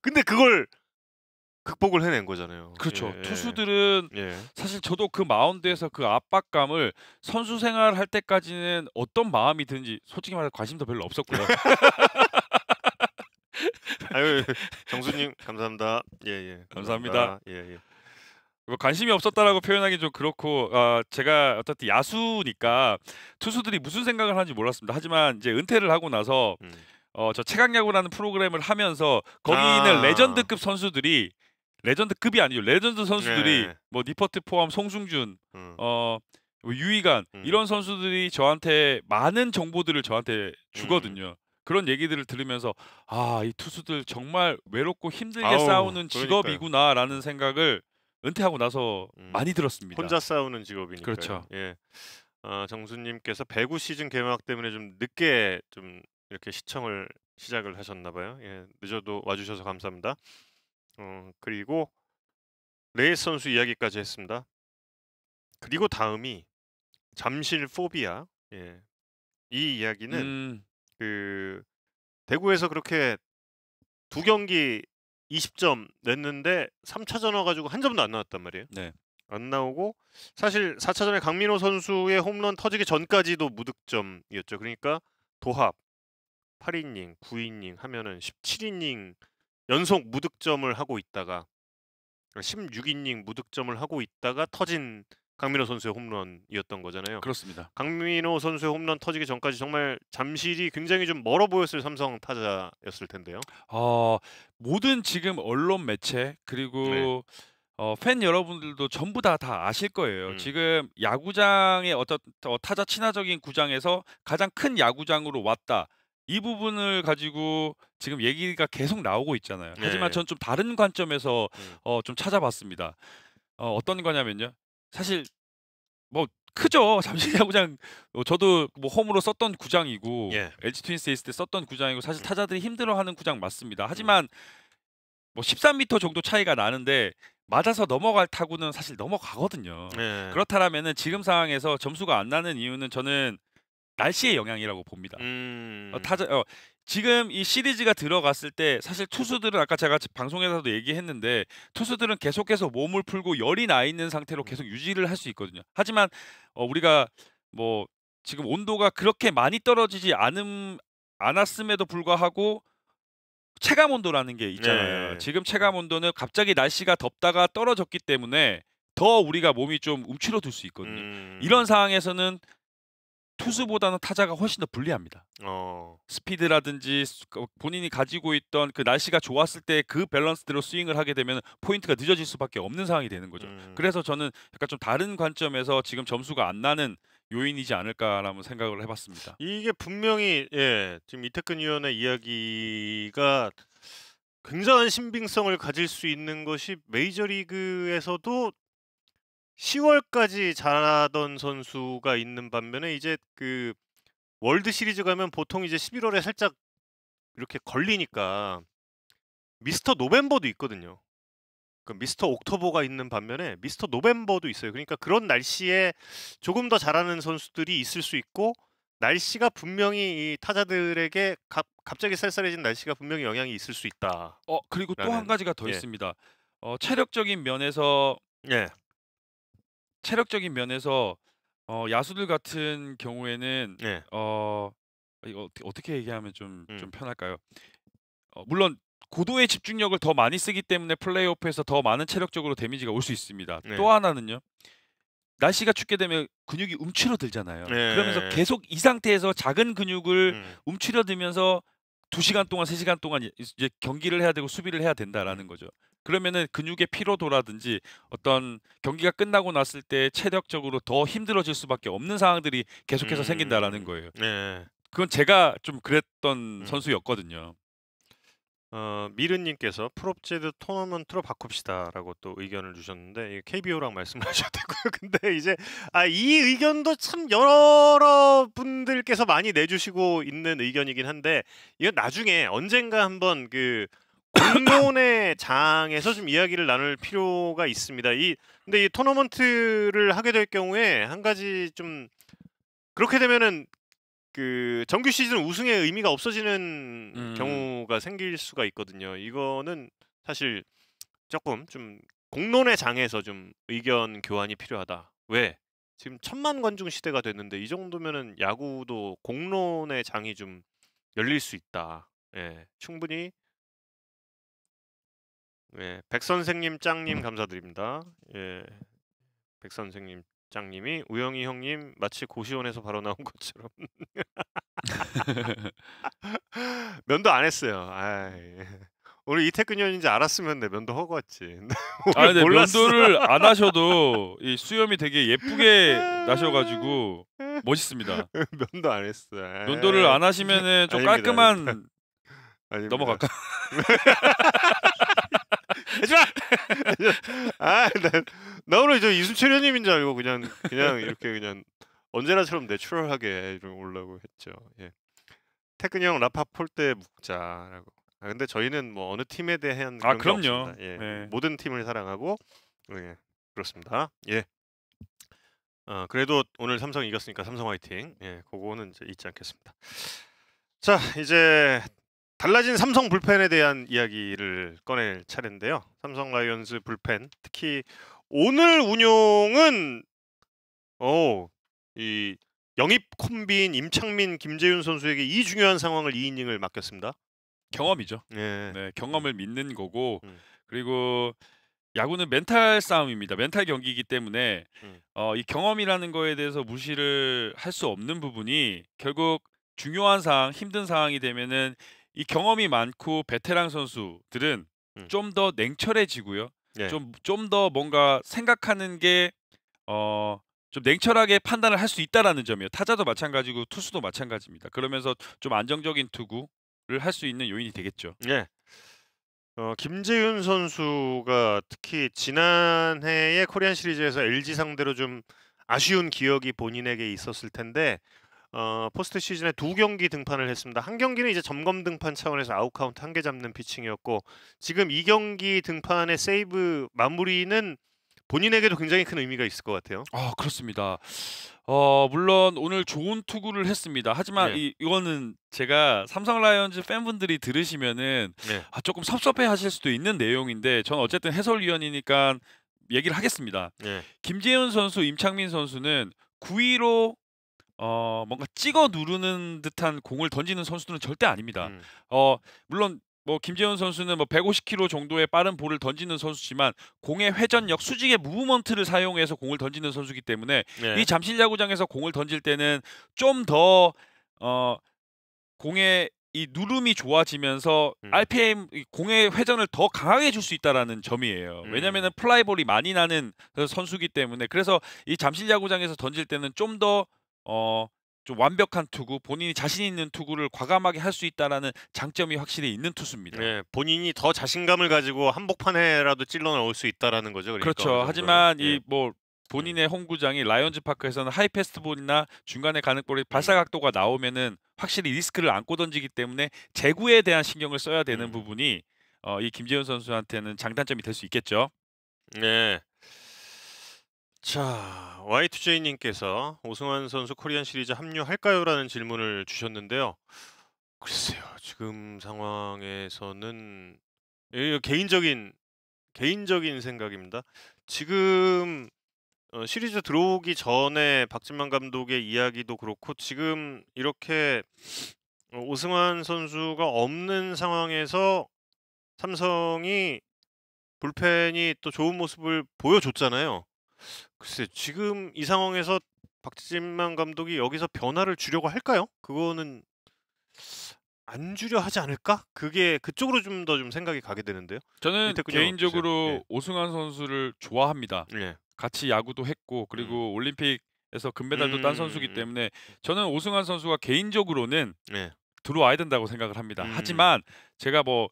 근데 그걸 극복을 해낸 거잖아요. 그렇죠. 예, 예. 투수들은 예. 사실 저도 그 마운드에서 그 압박감을 선수 생활할 때까지는 어떤 마음이 드는지 솔직히 말해 관심도 별로 없었고요. 아유 정수님 감사합니다. 예예. 예, 감사합니다. 예예. 뭐 관심이 없었다라고 표현하기 좀 그렇고 어, 제가 어쨌든 야수니까 투수들이 무슨 생각을 하는지 몰랐습니다. 하지만 이제 은퇴를 하고 나서 음. 어, 저 최강야구라는 프로그램을 하면서 거기 있는 아. 레전드급 선수들이 레전드급이 아니죠. 레전드 선수들이 네. 뭐 니퍼트 포함 송중준, 음. 어, 뭐 유이간 음. 이런 선수들이 저한테 많은 정보들을 저한테 음. 주거든요. 그런 얘기들을 들으면서 아 이 투수들 정말 외롭고 힘들게 아우, 싸우는 직업이구나라는 그러니까요. 생각을 은퇴하고 나서 음, 많이 들었습니다. 혼자 싸우는 직업이니까. 그렇죠. 예. 어, 정수님께서 배구 시즌 개막 때문에 좀 늦게 좀 이렇게 시청을 시작을 하셨나 봐요. 예, 늦어도 와주셔서 감사합니다. 어, 그리고 레이스 선수 이야기까지 했습니다. 그리고 다음이 잠실 포비아. 예. 이 이야기는 음. 그 대구에서 그렇게 두 경기 20점 냈는데 3차전 와가지고 한 점도 안 나왔단 말이에요. 네. 안 나오고 사실 4차전에 강민호 선수의 홈런 터지기 전까지도 무득점이었죠. 그러니까 도합 8이닝, 9이닝 하면은 17이닝 연속 무득점을 하고 있다가 16이닝 무득점을 하고 있다가 터진 강민호 선수의 홈런이었던 거잖아요. 그렇습니다. 강민호 선수의 홈런 터지기 전까지 정말 잠실이 굉장히 좀 멀어 보였을 삼성 타자였을 텐데요. 어, 모든 지금 언론 매체 그리고 네. 어, 팬 여러분들도 전부 다다 다 아실 거예요. 음. 지금 야구장의 어떤 어, 타자 친화적인 구장에서 가장 큰 야구장으로 왔다. 이 부분을 가지고 지금 얘기가 계속 나오고 있잖아요. 네. 하지만 네. 전좀 다른 관점에서 음. 어, 좀 찾아봤습니다. 어, 어떤 거냐면요. 사실 뭐 크죠. 잠실 야구장 어, 저도 뭐 홈으로 썼던 구장이고 예. LG 트윈스에 있을 때 썼던 구장이고 사실 음. 타자들이 힘들어하는 구장 맞습니다. 음. 하지만 음. 뭐 13m 정도 차이가 나는데 맞아서 넘어갈 타구는 사실 넘어가거든요. 예. 그렇다면은 라 지금 상황에서 점수가 안 나는 이유는 저는 날씨의 영향이라고 봅니다. 어, 음. 타자 어, 지금 이 시리즈가 들어갔을 때 사실 투수들은 아까 제가 방송에서도 얘기했는데 투수들은 계속해서 몸을 풀고 열이 나 있는 상태로 계속 유지를 할 수 있거든요. 하지만 어, 우리가 뭐 지금 온도가 그렇게 많이 떨어지지 않음 않았음에도 불구하고 체감 온도라는 게 있잖아요. 네. 지금 체감 온도는 갑자기 날씨가 덥다가 떨어졌기 때문에 더 우리가 몸이 좀 움츠러들 수 있거든요. 음... 이런 상황에서는 투수보다는 타자가 훨씬 더 불리합니다. 어. 스피드라든지 그 본인이 가지고 있던 그 날씨가 좋았을 때 그 밸런스대로 스윙을 하게 되면 포인트가 늦어질 수밖에 없는 상황이 되는 거죠. 음. 그래서 저는 약간 좀 다른 관점에서 지금 점수가 안 나는 요인이지 않을까라는 생각을 해봤습니다. 이게 분명히 예, 지금 이태근 위원의 이야기가 굉장한 신빙성을 가질 수 있는 것이 메이저리그에서도 10월까지 잘하던 선수가 있는 반면에 이제 그 월드 시리즈 가면 보통 이제 11월에 살짝 이렇게 걸리니까 미스터 노벤버도 있거든요. 그 미스터 옥토버가 있는 반면에 미스터 노벤버도 있어요. 그러니까 그런 날씨에 조금 더 잘하는 선수들이 있을 수 있고 날씨가 분명히 타자들에게 갑, 갑자기 쌀쌀해진 날씨가 분명히 영향이 있을 수 있다. 어 그리고 또 한 가지가 더 예. 있습니다. 어, 체력적인 면에서 예. 체력적인 면에서 어 야수들 같은 경우에는 네. 어 이거 어떻게, 어떻게 얘기하면 좀좀 음. 편할까요? 어, 물론 고도의 집중력을 더 많이 쓰기 때문에 플레이오프에서 더 많은 체력적으로 데미지가 올 수 있습니다. 네. 또 하나는요. 날씨가 춥게 되면 근육이 움츠러들잖아요. 네. 그러면서 계속 이 상태에서 작은 근육을 음. 움츠러들면서 두시간 동안 세시간 동안 이제 경기를 해야 되고 수비를 해야 된다라는 거죠. 그러면은 근육의 피로도라든지 어떤 경기가 끝나고 났을 때 체력적으로 더 힘들어질 수밖에 없는 상황들이 계속해서 음... 생긴다라는 거예요. 네. 그건 제가 좀 그랬던 음. 선수였거든요. 어, 미르님께서 프롭제드 토너먼트로 바꿉시다라고 또 의견을 주셨는데 KBO랑 말씀을 하셔야 되고요. 근데 이제 아, 이 의견도 참 여러 분들께서 많이 내주시고 있는 의견이긴 한데 이건 나중에 언젠가 한번 그 공론의 장에서 좀 이야기를 나눌 필요가 있습니다. 이 근데 이 토너먼트를 하게 될 경우에 한 가지 좀 그렇게 되면은 그 정규 시즌 우승의 의미가 없어지는 음. 경우가 생길 수가 있거든요. 이거는 사실 조금 좀 공론의 장에서 좀 의견 교환이 필요하다. 왜? 지금 천만 관중 시대가 됐는데 이 정도면은 야구도 공론의 장이 좀 열릴 수 있다. 예, 충분히 예, 백 선생님 짱님 음. 감사드립니다. 예, 백 선생님 장님이 우영이 형님 마치 고시원에서 바로 나온 것처럼 면도 안 했어요. 아이. 오늘 이태근 의인지 알았으면 내 면도 허고 왔지. 아, 근데 면도를 안 하셔도 이 수염이 되게 예쁘게 나셔가지고 멋있습니다. 면도 안 했어. 요 면도를 안 하시면은 좀 아닙니다, 깔끔한 아닙니다. 넘어갈까? 하지마. 아, 난, 나 오늘 이제 이순철 형님인 줄 알고 그냥 그냥 이렇게 그냥 언제나처럼 내추럴하게 이 올라고 했죠. 예. 태근 형 라파폴때 묵자라고. 아, 근데 저희는 뭐 어느 팀에 대한 아, 그런 아, 그럼요. 예. 네. 모든 팀을 사랑하고 예. 그렇습니다. 예. 어, 그래도 오늘 삼성 이겼으니까 삼성 화이팅. 예, 그거는 이제 잊지 않겠습니다. 자, 이제 달라진 삼성 불펜에 대한 이야기를 꺼낼 차례인데요. 삼성 라이온즈 불펜 특히 오늘 운용은 어 이 영입 콤비인 임창민, 김재윤 선수에게 이 중요한 상황을 이이닝을 맡겼습니다. 경험이죠. 예. 네, 경험을 믿는 거고 음. 그리고 야구는 멘탈 싸움입니다. 멘탈 경기이기 때문에 음. 어, 이 경험이라는 거에 대해서 무시를 할 수 없는 부분이 결국 중요한 상황, 힘든 상황이 되면은 이 경험이 많고 베테랑 선수들은 음. 좀더 냉철해지고요. 네. 예. 좀좀 더 뭔가 생각하는 게 어, 좀 냉철하게 판단을 할 수 있다라는 점이에요. 타자도 마찬가지고 투수도 마찬가지입니다. 그러면서 좀 안정적인 투구를 할 수 있는 요인이 되겠죠. 예. 어, 김재윤 선수가 특히 지난해의 코리안 시리즈에서 LG 상대로 좀 아쉬운 기억이 본인에게 있었을 텐데 어, 포스트 시즌에 두 경기 등판을 했습니다. 한 경기는 이제 점검 등판 차원에서 아웃 카운트 한 개 잡는 피칭이었고 지금 이 경기 등판의 세이브 마무리는 본인에게도 굉장히 큰 의미가 있을 것 같아요. 아 그렇습니다. 어 물론 오늘 좋은 투구를 했습니다. 하지만 네. 이, 이거는 제가 삼성 라이언즈 팬분들이 들으시면은 네. 아, 조금 섭섭해하실 수도 있는 내용인데 전 어쨌든 해설위원이니까 얘기를 하겠습니다. 네. 김재현 선수, 임창민 선수는 9위로 어, 뭔가 찍어 누르는 듯한 공을 던지는 선수들은 절대 아닙니다. 음. 어, 물론 뭐 김재현 선수는 뭐 150km 정도의 빠른 볼을 던지는 선수지만 공의 회전력, 수직의 무브먼트를 사용해서 공을 던지는 선수기 때문에 네. 이 잠실 야구장에서 공을 던질 때는 좀 더 어, 공의 이 누름이 좋아지면서 음. RPM 공의 회전을 더 강하게 줄 수 있다라는 점이에요. 음. 왜냐면은 플라이볼이 많이 나는 선수기 때문에 그래서 이 잠실 야구장에서 던질 때는 좀더 어, 좀 완벽한 투구, 본인이 자신 있는 투구를 과감하게 할 수 있다라는 장점이 확실히 있는 투수입니다. 네, 본인이 더 자신감을 가지고 한복판에라도 찔러 넣을 수 있다라는 거죠. 그러니까 그렇죠 하지만 이뭐 예. 음. 본인의 홈구장이 라이온즈 파크에서는 하이패스트볼이나 중간에 가는 볼이 발사 음. 각도가 나오면은 확실히 리스크를 안고 던지기 때문에 제구에 대한 신경을 써야 되는 음. 부분이 어, 이김재현 선수한테는 장단점이 될 수 있겠죠. 네. 자, Y2J님께서 오승환 선수 코리안 시리즈 합류할까요? 라는 질문을 주셨는데요. 글쎄요, 지금 상황에서는 예, 개인적인 개인적인 생각입니다. 지금 어, 시리즈 들어오기 전에 박진만 감독의 이야기도 그렇고 지금 이렇게 어, 오승환 선수가 없는 상황에서 삼성이 불펜이 또 좋은 모습을 보여줬잖아요. 글쎄 지금 이 상황에서 박진만 감독이 여기서 변화를 주려고 할까요? 그거는 안 주려 하지 않을까? 그게 그쪽으로 좀 더좀 좀 생각이 가게 되는데요. 저는 개인적으로 예. 오승환 선수를 좋아합니다. 예. 같이 야구도 했고 그리고 음. 올림픽에서 금메달도 음. 딴 선수기 때문에 저는 오승환 선수가 개인적으로는 예. 들어와야 된다고 생각을 합니다. 음. 하지만 제가 뭐뭐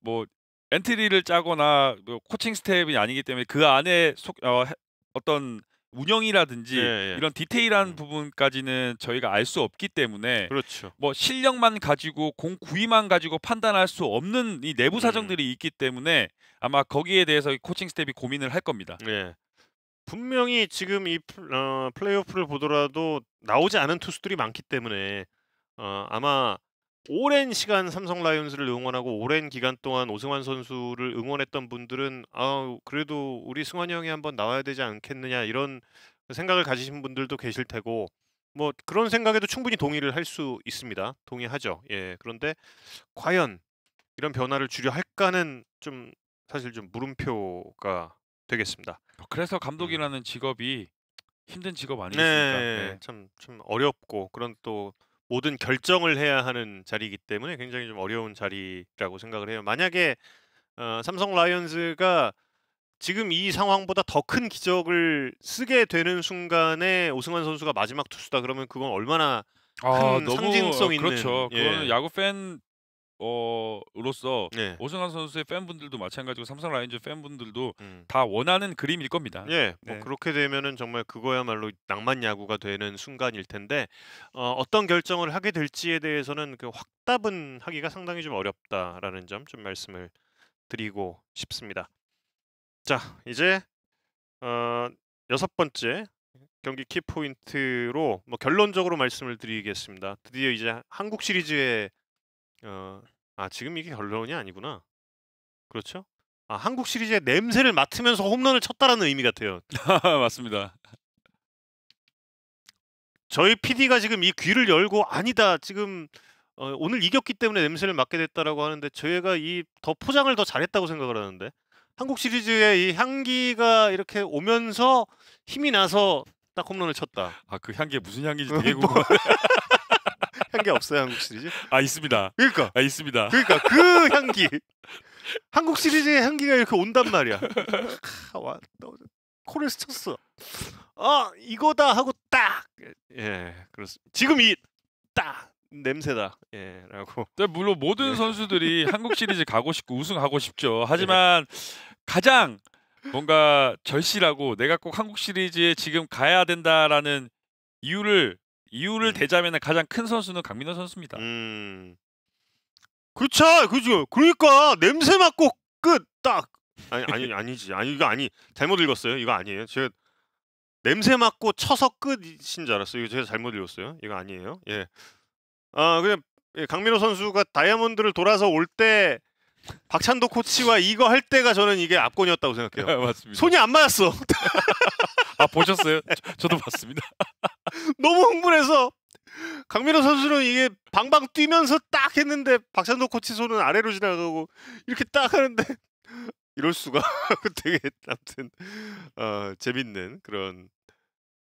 뭐 엔트리를 짜거나 뭐 코칭 스텝이 아니기 때문에 그 안에 속, 어, 어떤 운영이라든지 예, 예. 이런 디테일한 음. 부분까지는 저희가 알 수 없기 때문에 그렇죠. 뭐 실력만 가지고 공 구위만 가지고 판단할 수 없는 이 내부 사정들이 음. 있기 때문에 아마 거기에 대해서 코칭 스텝이 고민을 할 겁니다. 예. 분명히 지금 이 어, 플레이오프를 보더라도 나오지 않은 투수들이 많기 때문에 어, 아마 오랜 시간 삼성 라이온즈를 응원하고 오랜 기간 동안 오승환 선수를 응원했던 분들은 아 그래도 우리 승환이 형이 한번 나와야 되지 않겠느냐 이런 생각을 가지신 분들도 계실 테고 뭐 그런 생각에도 충분히 동의를 할 수 있습니다. 동의하죠. 예. 그런데 과연 이런 변화를 주려 할까는 좀 사실 좀 물음표가 되겠습니다. 어, 그래서 음. 감독이라는 직업이 힘든 직업 아니겠습니까? 네, 네. 참, 참 어렵고 그런 또 모든 결정을 해야 하는 자리이기 때문에 굉장히 좀 어려운 자리라고 생각을 해요. 만약에 어, 삼성 라이언즈가 지금 이 상황보다 더 큰 기적을 쓰게 되는 순간에 오승환 선수가 마지막 투수다 그러면 그건 얼마나 아, 큰 아, 너무, 어, 상징성 있는 그렇죠. 예. 그거 야구 팬 어로서 예. 오승환 선수의 팬분들도 마찬가지고 삼성 라인즈 팬분들도 음. 다 원하는 그림일 겁니다. 예, 뭐 네. 뭐 그렇게 되면은 정말 그거야말로 낭만 야구가 되는 순간일 텐데 어, 떤 결정을 하게 될지에 대해서는 그 확답은 하기가 상당히 좀 어렵다라는 점 좀 말씀을 드리고 싶습니다. 자, 이제 어, 여섯 번째 경기 키 포인트로 뭐 결론적으로 말씀을 드리겠습니다. 드디어 이제 한국 시리즈의 어, 아 지금 이게 결론이 아니구나. 그렇죠? 아 한국 시리즈의 냄새를 맡으면서 홈런을 쳤다라는 의미 같아요. 맞습니다. 저희 PD가 지금 이 귀를 열고 아니다 지금 어, 오늘 이겼기 때문에 냄새를 맡게 됐다라고 하는데 저희가 이 더 포장을 더 잘했다고 생각을 하는데 한국 시리즈의 이 향기가 이렇게 오면서 힘이 나서 딱 홈런을 쳤다. 아 그 향기 무슨 향기인지 뭐 되게 궁금해. 향기 없어요 한국 시리즈? 아 있습니다. 그러니까 아 있습니다. 그러니까 그 향기 한국 시리즈의 향기가 이렇게 온단 말이야. 아, 와, 너, 코를 스쳤어. 아 이거다 하고 딱예 그렇습니다. 지금 이 딱 냄새다 예라고. 근 네, 물론 모든 예. 선수들이 한국 시리즈 가고 싶고 우승하고 싶죠. 예. 하지만 예. 가장 뭔가 절실하고 내가 꼭 한국 시리즈에 지금 가야 된다라는 이유를 이유를 음. 대자면 가장 큰 선수는 강민호 선수입니다. 음. 그렇죠, 그죠. 그러니까 냄새 맡고 끝 딱. 아니 아니 아니지. 아니 이거 아니 잘못 읽었어요. 이거 아니에요. 제가 냄새 맡고 쳐서 끝이줄 알았어요. 이거 제가 잘못 읽었어요. 이거 아니에요. 예. 아 그냥 예, 강민호 선수가 다이아몬드를 돌아서 올때 박찬도 코치와 이거 할 때가 저는 이게 압권이었다고 생각해요. 네, 맞습니다. 손이 안 맞았어. 아 보셨어요? 저, 도 봤습니다. 너무 흥분해서 강민호 선수는 이게 방방 뛰면서 딱 했는데 박찬도 코치 손은 아래로 지나가고 이렇게 딱 하는데 이럴 수가 그 되게 아무튼 어, 재밌는 그런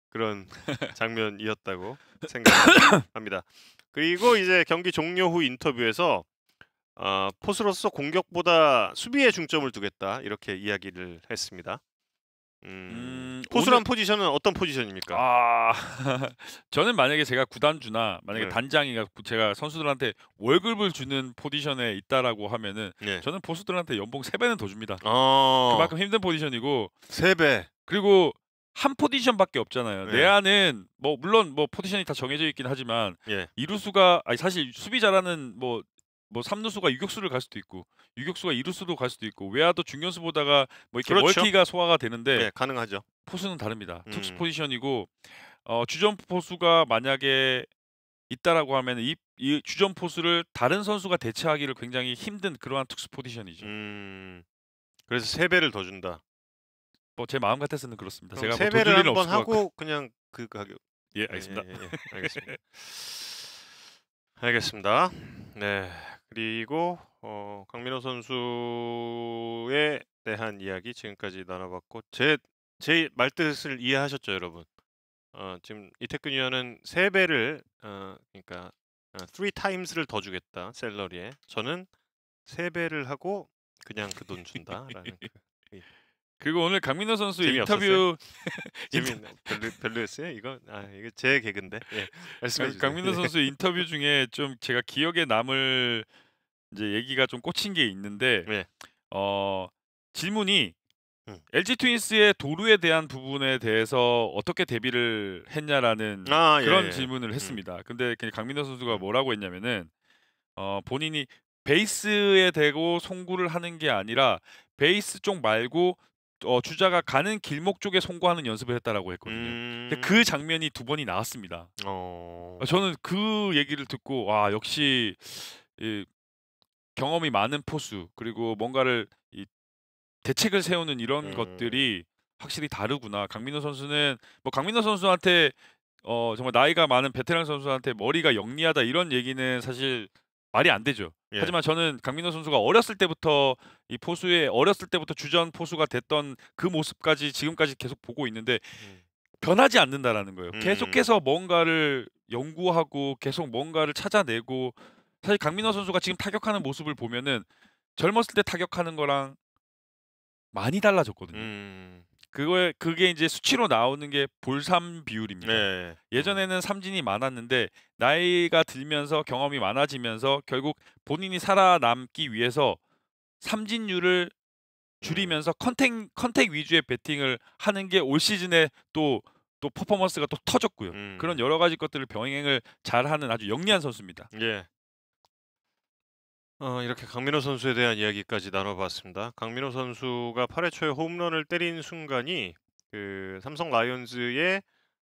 그런 장면이었다고 생각합니다. 그리고 이제 경기 종료 후 인터뷰에서 어, 포스로서 공격보다 수비에 중점을 두겠다 이렇게 이야기를 했습니다. 음, 음, 포수란 오늘... 포지션은 어떤 포지션입니까? 아, 저는 만약에 제가 구단주나 만약에 네. 단장이가 제가 선수들한테 월급을 주는 포지션에 있다라고 하면은 네. 저는 포수들한테 연봉 3배는 더 줍니다. 어... 그만큼 힘든 포지션이고 3배. 그리고 한 포지션밖에 없잖아요. 네. 내야는 뭐 물론 뭐 포지션이 다 정해져 있긴 하지만 예. 이루수가 아니 사실 수비자라는 뭐뭐 삼루수가 유격수를 갈 수도 있고 유격수가 이루수로 갈 수도 있고 외야도 중견수 보다가 뭐 이렇게 그렇죠. 멀티가 소화가 되는데 네, 가능하죠. 포수는 다릅니다. 음. 투수 포지션이고 어, 주전 포수가 만약에 있다라고 하면 이, 이 주전 포수를 다른 선수가 대체하기를 굉장히 힘든 그러한 특수 포지션이죠. 음. 그래서 세 배를 더 준다. 뭐 제 마음 같아서는 그렇습니다. 제가 세뭐 배를 한번 하고 그냥 그 가격. 예, 예, 예 알겠습니다. 예, 예, 예. 알겠습니다. 알겠습니다. 네. 그리고 어, 강민호 선수에 대한 이야기 지금까지 나눠봤고 제 제 말뜻을 이해하셨죠, 여러분? 어, 지금 이태근 위원은 세 배를 어, 그러니까 어, three times를 더 주겠다 셀러리에 저는 세 배를 하고 그냥 그 돈 준다라는 그, 예. 그리고 오늘 강민호 선수 재 인터뷰 재미 별로 별로였어요 이거 아 이거 제 개근데 예, 말씀해 강민호 선수 인터뷰 중에 좀 제가 기억에 남을 이제 얘기가 좀 꽂힌 게 있는데 네. 어, 질문이 음. LG 트윈스의 도루에 대한 부분에 대해서 어떻게 대비를 했냐라는 아, 예, 그런 예, 예. 질문을 음. 했습니다. 음. 근데 강민호 선수가 음. 뭐라고 했냐면은 어, 본인이 베이스에 대고 송구를 하는 게 아니라 베이스 쪽 말고 어, 주자가 가는 길목 쪽에 송구하는 연습을 했다라고 했거든요. 음... 근데 그 음. 장면이 두 번이 나왔습니다. 어... 저는 그 얘기를 듣고 와 역시 이, 경험이 많은 포수 그리고 뭔가를 이 대책을 세우는 이런 음. 것들이 확실히 다르구나. 강민호 선수는 뭐 강민호 선수한테 어 정말 나이가 많은 베테랑 선수한테 머리가 영리하다 이런 얘기는 사실 말이 안 되죠. 예. 하지만 저는 강민호 선수가 어렸을 때부터 이포수에 어렸을 때부터 주전 포수가 됐던 그 모습까지 지금까지 계속 보고 있는데 음. 변하지 않는다라는 거예요. 음. 계속해서 뭔가를 연구하고 계속 뭔가를 찾아내고 사실 강민호 선수가 지금 타격하는 모습을 보면은 젊었을 때 타격하는 거랑 많이 달라졌거든요. 음. 그거 그게 이제 수치로 나오는 게 볼삼 비율입니다. 네. 예전에는 삼진이 많았는데 나이가 들면서 경험이 많아지면서 결국 본인이 살아남기 위해서 삼진율을 줄이면서 음. 컨택 컨택 위주의 배팅을 하는 게 올 시즌에 또 또 퍼포먼스가 또 터졌고요. 음. 그런 여러 가지 것들을 병행을 잘하는 아주 영리한 선수입니다. 예. 어 이렇게 강민호 선수에 대한 이야기까지 나눠봤습니다. 강민호 선수가 8회 초에 홈런을 때린 순간이 그 삼성 라이온즈의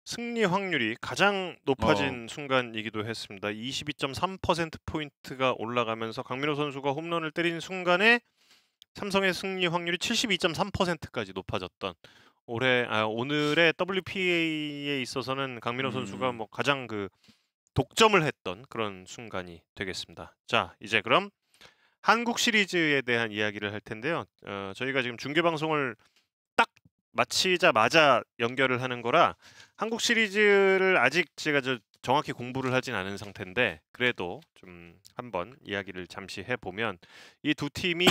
승리 확률이 가장 높아진 어. 순간이기도 했습니다. 22.3% 포인트가 올라가면서 강민호 선수가 홈런을 때린 순간에 삼성의 승리 확률이 72.3%까지 높아졌던 올해 아 오늘의 WPA에 있어서는 강민호 음. 선수가 뭐 가장 그 독점을 했던 그런 순간이 되겠습니다. 자, 이제 그럼 한국 시리즈에 대한 이야기를 할 텐데요. 어, 저희가 지금 중계 방송을 딱 마치자마자 연결을 하는 거라 한국 시리즈를 아직 제가 저 정확히 공부를 하진 않은 상태인데 그래도 좀 한번 이야기를 잠시 해보면 이 두 팀이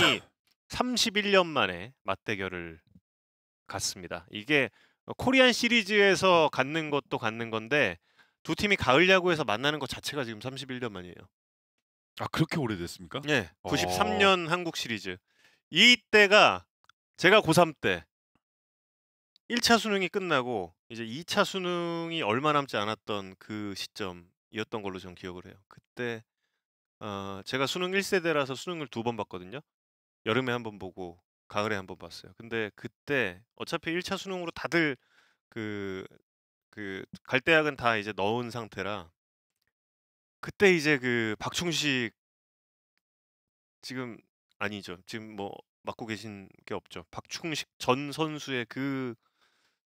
31년 만에 맞대결을 갔습니다. 이게 코리안 시리즈에서 갖는 것도 갖는 건데 두 팀이 가을 야구에서 만나는 것 자체가 지금 31년 만이에요. 아 그렇게 오래됐습니까? 네, 93년 어. 오. 한국 시리즈. 이때가 제가 고3 때 1차 수능이 끝나고 이제 2차 수능이 얼마 남지 않았던 그 시점이었던 걸로 저는 기억을 해요. 그때 어, 제가 수능 1세대라서 수능을 두 번 봤거든요. 여름에 한 번 보고 가을에 한 번 봤어요. 근데 그때 어차피 1차 수능으로 다들 그그 갈대약은 다 이제 넣은 상태라 그때 이제 그 박충식 지금 아니죠. 지금 뭐 맡고 계신 게 없죠. 박충식 전 선수의 그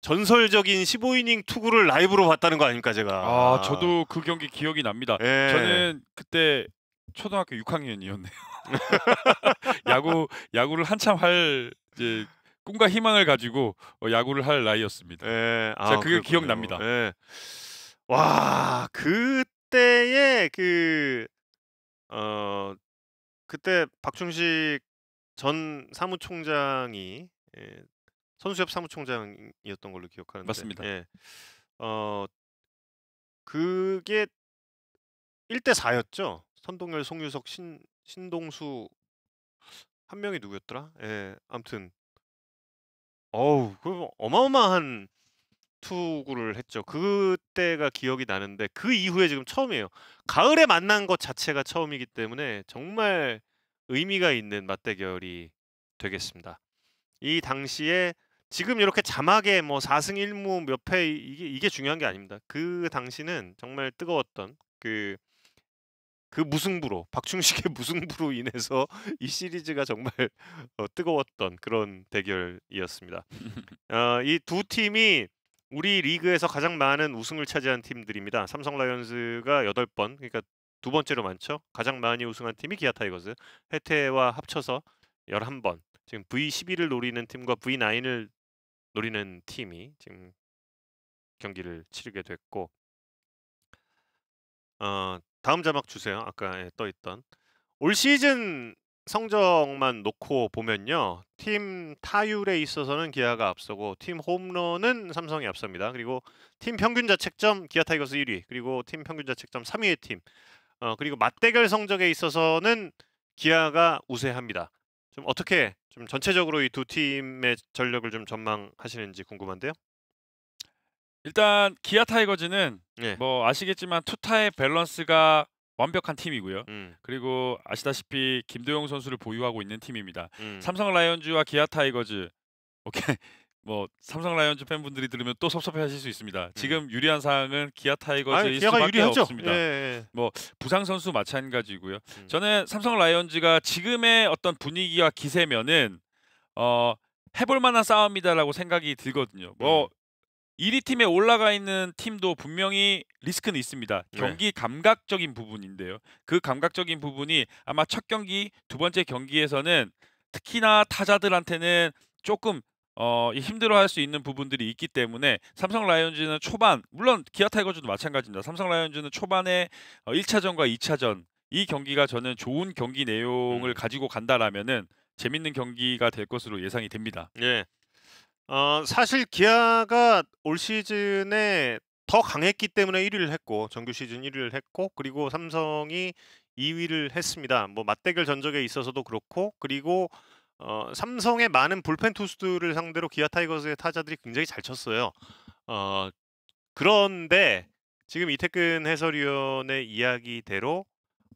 전설적인 15이닝 투구를 라이브로 봤다는 거 아닙니까 제가. 아, 저도 그 경기 기억이 납니다. 예. 저는 그때 초등학교 6학년이었네요. 야구 야구를 한참 할 이제 꿈과 희망을 가지고 어, 야구를 할 나이였습니다. 예. 아, 그게 그렇군요. 기억납니다. 예. 와 그때의 그어 그때 박충식 전 사무총장이 예, 선수협 사무총장이었던 걸로 기억하는데 맞습니다. 예. 어 그게 1대 4였죠. 선동열, 송유석, 신 신동수 한 명이 누구였더라? 예. 아무튼 어우, 그 어마어마한 투구를 했죠. 그때가 기억이 나는데 그 이후에 지금 처음이에요. 가을에 만난 것 자체가 처음이기 때문에 정말 의미가 있는 맞대결이 되겠습니다. 이 당시에 지금 이렇게 자막에 뭐 4승 1무 몇패 이게 이게 중요한 게 아닙니다. 그 당시는 정말 뜨거웠던 그그 무승부로 박충식의 무승부로 인해서 이 시리즈가 정말 어, 뜨거웠던 그런 대결이었습니다. 어, 이두 팀이 우리 리그에서 가장 많은 우승을 차지한 팀들입니다. 삼성 라이온즈가 8번, 그러니까 두 번째로 많죠. 가장 많이 우승한 팀이 기아 타이거즈. 해태와 합쳐서 11번. 지금 V11을 노리는 팀과 V9을 노리는 팀이 지금 경기를 치르게 됐고 어, 다음 자막 주세요. 아까 예, 떠 있던 올 시즌 성적만 놓고 보면요. 팀 타율에 있어서는 기아가 앞서고 팀 홈런은 삼성이 앞섭니다. 그리고 팀 평균 자책점 기아 타이거스 1위, 그리고 팀 평균 자책점 3위의 팀. 어, 그리고 맞대결 성적에 있어서는 기아가 우세합니다. 좀 어떻게 좀 전체적으로 이 두 팀의 전력을 좀 전망하시는지 궁금한데요. 일단 기아 타이거즈는 예. 뭐 아시겠지만 투타의 밸런스가 완벽한 팀이고요. 음. 그리고 아시다시피 김도영 선수를 보유하고 있는 팀입니다. 음. 삼성 라이온즈와 기아 타이거즈 오케이 뭐 삼성 라이온즈 팬분들이 들으면 또 섭섭해하실 수 있습니다. 음. 지금 유리한 사항은 기아 타이거즈일 수밖에 유리하죠. 없습니다. 예, 예, 예. 뭐 부상 선수 마찬가지고요. 음. 저는 삼성 라이온즈가 지금의 어떤 분위기와 기세면은 어 해볼 만한 싸움이다라고 생각이 들거든요. 뭐 음. 1위 팀에 올라가 있는 팀도 분명히 리스크는 있습니다. 네. 경기 네. 감각적인 부분인데요. 그 감각적인 부분이 아마 첫 경기, 두 번째 경기에서는 특히나 타자들한테는 조금 어, 힘들어할 수 있는 부분들이 있기 때문에 삼성 라이온즈는 초반 물론 기아 타이거즈도 마찬가지입니다. 삼성 라이온즈는 초반에 1차전과 어, 2차전 이 경기가 저는 좋은 경기 내용을 음. 가지고 간다라면 재밌는 경기가 될 것으로 예상이 됩니다. 예. 어, 사실 기아가 올 시즌에 더 강했기 때문에 1위를 했고 정규 시즌 1위를 했고 그리고 삼성이 2위를 했습니다. 뭐 맞대결 전적에 있어서도 그렇고 그리고 어, 삼성의 많은 불펜 투수들을 상대로 기아 타이거스의 타자들이 굉장히 잘 쳤어요. 어, 그런데 지금 이태근 해설위원의 이야기대로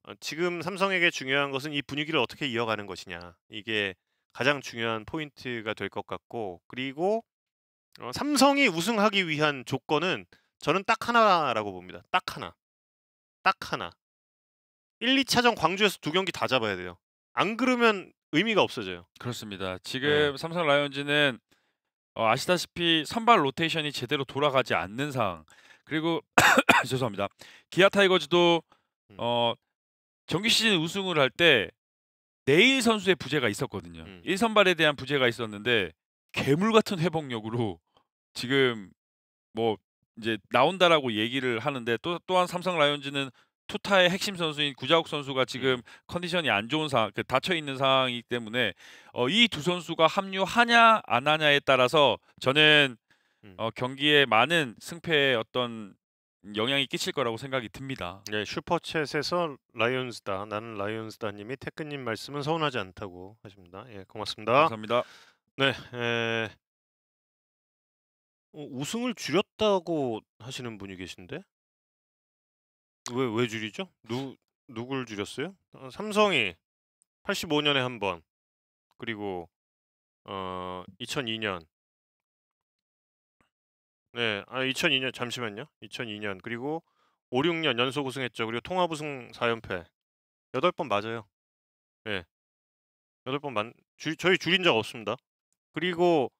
어, 지금 삼성에게 중요한 것은 이 분위기를 어떻게 이어가는 것이냐. 이게 가장 중요한 포인트가 될 것 같고 그리고 어, 삼성이 우승하기 위한 조건은 저는 딱 하나라고 봅니다. 딱 하나. 딱 하나. 1, 2차전 광주에서 두 경기 다 잡아야 돼요. 안 그러면 의미가 없어져요. 그렇습니다. 지금 네. 삼성 라이온즈는 어, 아시다시피 선발 로테이션이 제대로 돌아가지 않는 상황. 그리고 죄송합니다. 기아 타이거즈도 음. 어, 정규 시즌 우승을 할때 내일 선수의 부재가 있었거든요. 음. 1선발에 대한 부재가 있었는데 괴물 같은 회복력으로 지금 뭐 이제 나온다라고 얘기를 하는데 또 또한 삼성 라이온즈는 투타의 핵심 선수인 구자욱 선수가 지금 음. 컨디션이 안 좋은 상황, 그 닫혀 있는 상황이기 때문에 어, 이 두 선수가 합류하냐 안 하냐에 따라서 저는 음. 어, 경기에 많은 승패의 어떤 영향이 끼칠 거라고 생각이 듭니다. 네, 슈퍼챗에서 라이온즈다 나는 라이온즈다님이 태근님 말씀은 서운하지 않다고 하십니다. 예, 고맙습니다. 감사합니다. 네, 에... 어, 우승을 줄였다고 하시는 분이 계신데 왜 왜 줄이죠? 누 누굴 줄였어요? 어, 삼성이 85년에 한 번, 그리고 어 2002년 네. 아 2002년 잠시만요. 2002년 그리고 5-6년 연속 우승했죠. 그리고 통합 우승 4연패. 8번 맞아요. 예. 8번 만 줄, 저희 줄인 적 없습니다. 그리고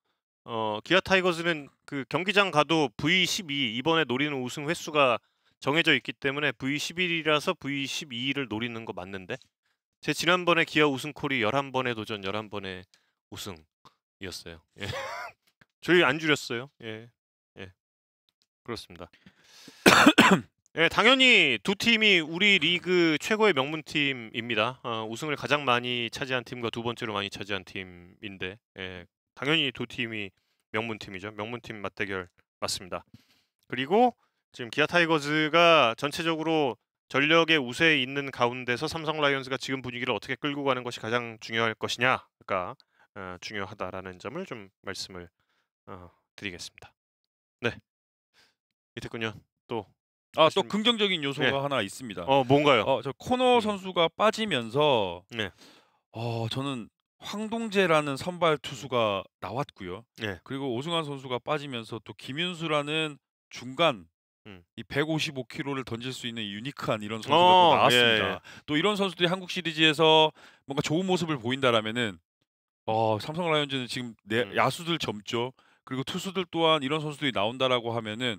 어, 기아 타이거즈는 그 경기장 가도 V12 이번에 노리는 우승 횟수가 정해져 있기 때문에 V11이라서 V12를 노리는 거 맞는데 제 지난번에 기아 우승콜이 11번의 도전 11번의 우승이었어요. 예. 저희 안 줄였어요. 예. 그렇습니다. 예, 당연히 두 팀이 우리 리그 최고의 명문 팀입니다. 어, 우승을 가장 많이 차지한 팀과 두 번째로 많이 차지한 팀인데 예, 당연히 두 팀이 명문 팀이죠. 명문 팀 맞대결 맞습니다. 그리고 지금 기아 타이거즈가 전체적으로 전력의 우세에 있는 가운데서 삼성 라이온즈가 지금 분위기를 어떻게 끌고 가는 것이 가장 중요할 것이냐가 어, 중요하다라는 점을 좀 말씀을 어, 드리겠습니다. 네, 이태군요. 또 아, 또 긍정적인 예. 요소가 네. 하나 있습니다. 어, 뭔가요? 어, 저 코너 음. 선수가 빠지면서 네. 어, 저는 황동재라는 선발 투수가 나왔고요. 네. 그리고 오승환 선수가 빠지면서 또 김윤수라는 중간 음. 이 155kg를 던질 수 있는 유니크한 이런 선수가 어, 또 나왔습니다. 예, 예. 또 이런 선수들이 한국 시리즈에서 뭔가 좋은 모습을 보인다라면은 어, 삼성 라이온즈는 지금 내, 음. 야수들 젊죠. 그리고 투수들 또한 이런 선수들이 나온다라고 하면은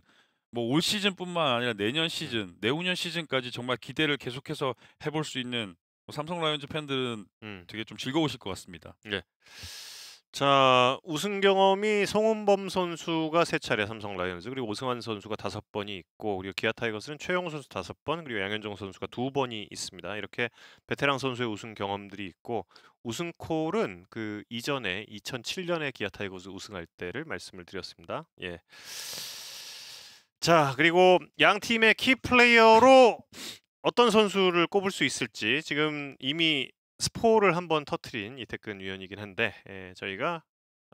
뭐올 시즌뿐만 아니라 내년 시즌, 내후년 시즌까지 정말 기대를 계속해서 해볼 수 있는 뭐 삼성 라이온즈 팬들은 음. 되게 좀 즐거우실 것 같습니다. 네. 자 우승 경험이 송은범 선수가 세 차례 삼성 라이온즈 그리고 오승환 선수가 다섯 번이 있고 그리고 기아 타이거스는 최영우 선수 다섯 번 그리고 양현종 선수가 두 번이 있습니다. 이렇게 베테랑 선수의 우승 경험들이 있고 우승콜은 그 이전에 2007년에 기아 타이거스 우승할 때를 말씀을 드렸습니다. 예. 자 그리고 양 팀의 키 플레이어로 어떤 선수를 꼽을 수 있을지 지금 이미 스포를 한번 터트린 이태근 위원이긴 한데 예, 저희가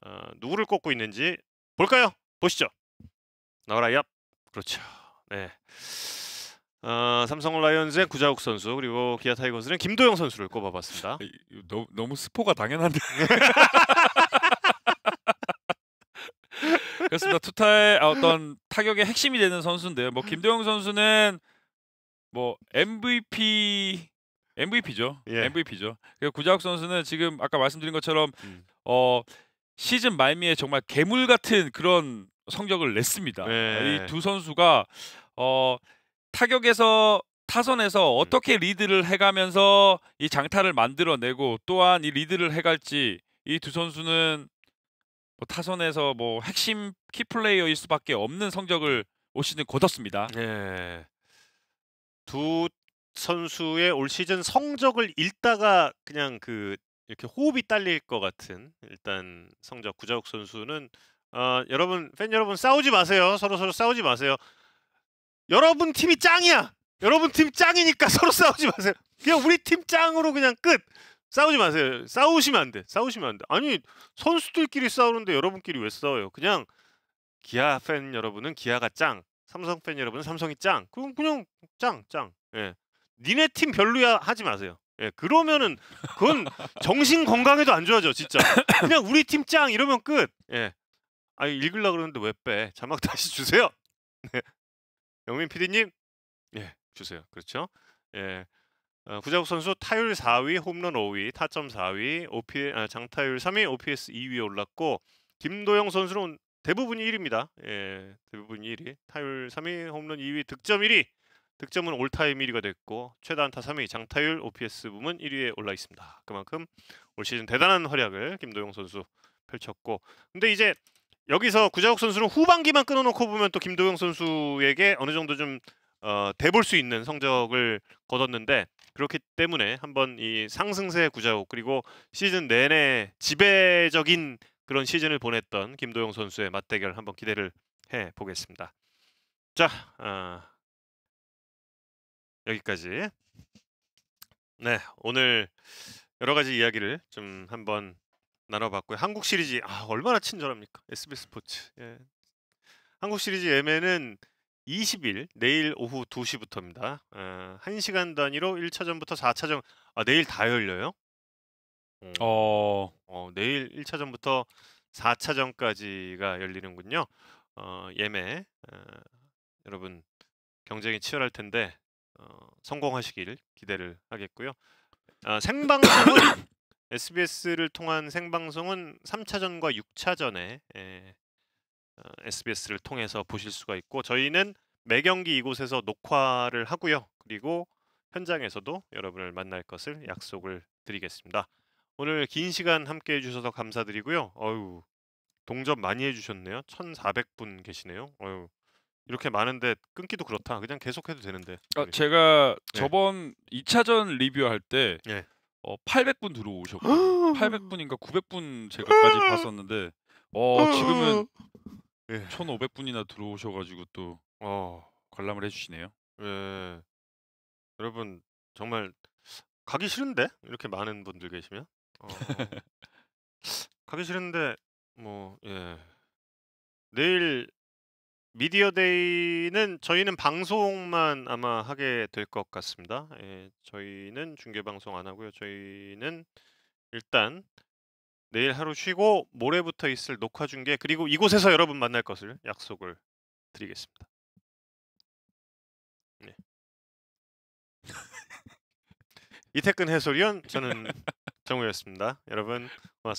어, 누구를 꼽고 있는지 볼까요? 보시죠. 나와라 얍. 그렇죠. 네. 어, 삼성 라이온즈의 구자욱 선수 그리고 기아 타이거스는 김도영 선수를 꼽아봤습니다. 아, 너무, 너무 스포가 당연한데. 그렇습니다. 투타의 어떤 타격의 핵심이 되는 선수인데요. 뭐김대영 선수는 뭐 MVP MVP죠. 예. MVP죠. 그리고 구자욱 선수는 지금 아까 말씀드린 것처럼 음. 어 시즌 말미에 정말 괴물 같은 그런 성적을 냈습니다. 예. 이두 선수가 어 타격에서 타선에서 음. 어떻게 리드를 해가면서 이 장타를 만들어내고 또한 이 리드를 해갈지 이 두 선수는 뭐 타선에서 뭐 핵심 키플레이어일 수밖에 없는 성적을 올 시즌 거뒀습니다. 네. 두 선수의 올 시즌 성적을 읽다가 그냥 그 이렇게 호흡이 딸릴 것 같은 일단 성적 구자욱 선수는 어, 여러분 팬 여러분 싸우지 마세요 서로 서로 싸우지 마세요 여러분 팀이 짱이야 여러분 팀 짱이니까 서로 싸우지 마세요 그냥 우리 팀 짱으로 그냥 끝 싸우지 마세요 싸우시면 안돼 싸우시면 안돼 아니 선수들끼리 싸우는데 여러분끼리 왜 싸워요 그냥 기아 팬 여러분은 기아가 짱, 삼성 팬 여러분은 삼성이 짱. 그럼 그냥 짱, 짱. 예. 니네 팀 별로야 하지 마세요. 예, 그러면은 그건 정신 건강에도 안 좋아져, 진짜. 그냥 우리 팀 짱 이러면 끝. 예. 아, 읽으려 그러는데 왜 빼? 자막 다시 주세요. 네. 영민 PD님, 예, 주세요. 그렇죠? 예. 어, 구자욱 선수 타율 4위, 홈런 5위, 타점 4위, OP 아, 장타율 3위, OPS 2위에 올랐고 김도영 선수는 대부분이 1위입니다. 예, 대부분 1위. 타율 3위, 홈런 2위, 득점 1위. 득점은 올타임 1위가 됐고 최다 타 3위, 장타율, OPS 부문 1위에 올라 있습니다. 그만큼 올 시즌 대단한 활약을 김도영 선수 펼쳤고 근데 이제 여기서 구자욱 선수는 후반기만 끊어놓고 보면 또 김도영 선수에게 어느 정도 좀 어, 대볼 수 있는 성적을 거뒀는데 그렇기 때문에 한번 이 상승세 구자욱 그리고 시즌 내내 지배적인 그런 시즌을 보냈던 김도영 선수의 맞대결 한번 기대를 해 보겠습니다. 자, 어, 여기까지. 네, 오늘 여러 가지 이야기를 좀 한번 나눠봤고요. 한국 시리즈 아, 얼마나 친절합니까? SBS 스포츠. 예. 한국 시리즈 예매는 20일 내일 오후 2시부터입니다. 어, 1시간 단위로 1차전부터 4차전 아, 내일 다 열려요? 음. 어, 어, 내일 1차전부터 4차전까지가 열리는군요. 어, 예매 어, 여러분 경쟁이 치열할 텐데 어, 성공하시길 기대를 하겠고요. 아, 생방송은 SBS를 통한 생방송은 3차전과 6차전에 에, 예, 어, SBS를 통해서 보실 수가 있고 저희는 매 경기 이곳에서 녹화를 하고요. 그리고 현장에서도 여러분을 만날 것을 약속을 드리겠습니다. 오늘 긴 시간 함께 해주셔서 감사드리고요. 어유 동접 많이 해주셨네요. 1,400분 계시네요. 어유 이렇게 많은데 끊기도 그렇다. 그냥 계속해도 되는데. 아, 제가 네. 저번 2차전 리뷰할 때 네. 어, 800분 들어오셨고 800분인가 900분 제가까지 봤었는데 어, 지금은 예. 1,500분이나 들어오셔가지고 또 어, 관람을 해주시네요. 예. 여러분 정말 가기 싫은데 이렇게 많은 분들 계시면 어, 가기 싫은데 뭐 예. 내일 미디어 데이는 저희는 방송만 아마 하게 될 것 같습니다. 예, 저희는 중계 방송 안 하고요. 저희는 일단 내일 하루 쉬고 모레부터 있을 녹화 중계 그리고 이곳에서 여러분 만날 것을 약속을 드리겠습니다. 이태근 해설위원 저는 정우였습니다. 여러분 고맙습니다.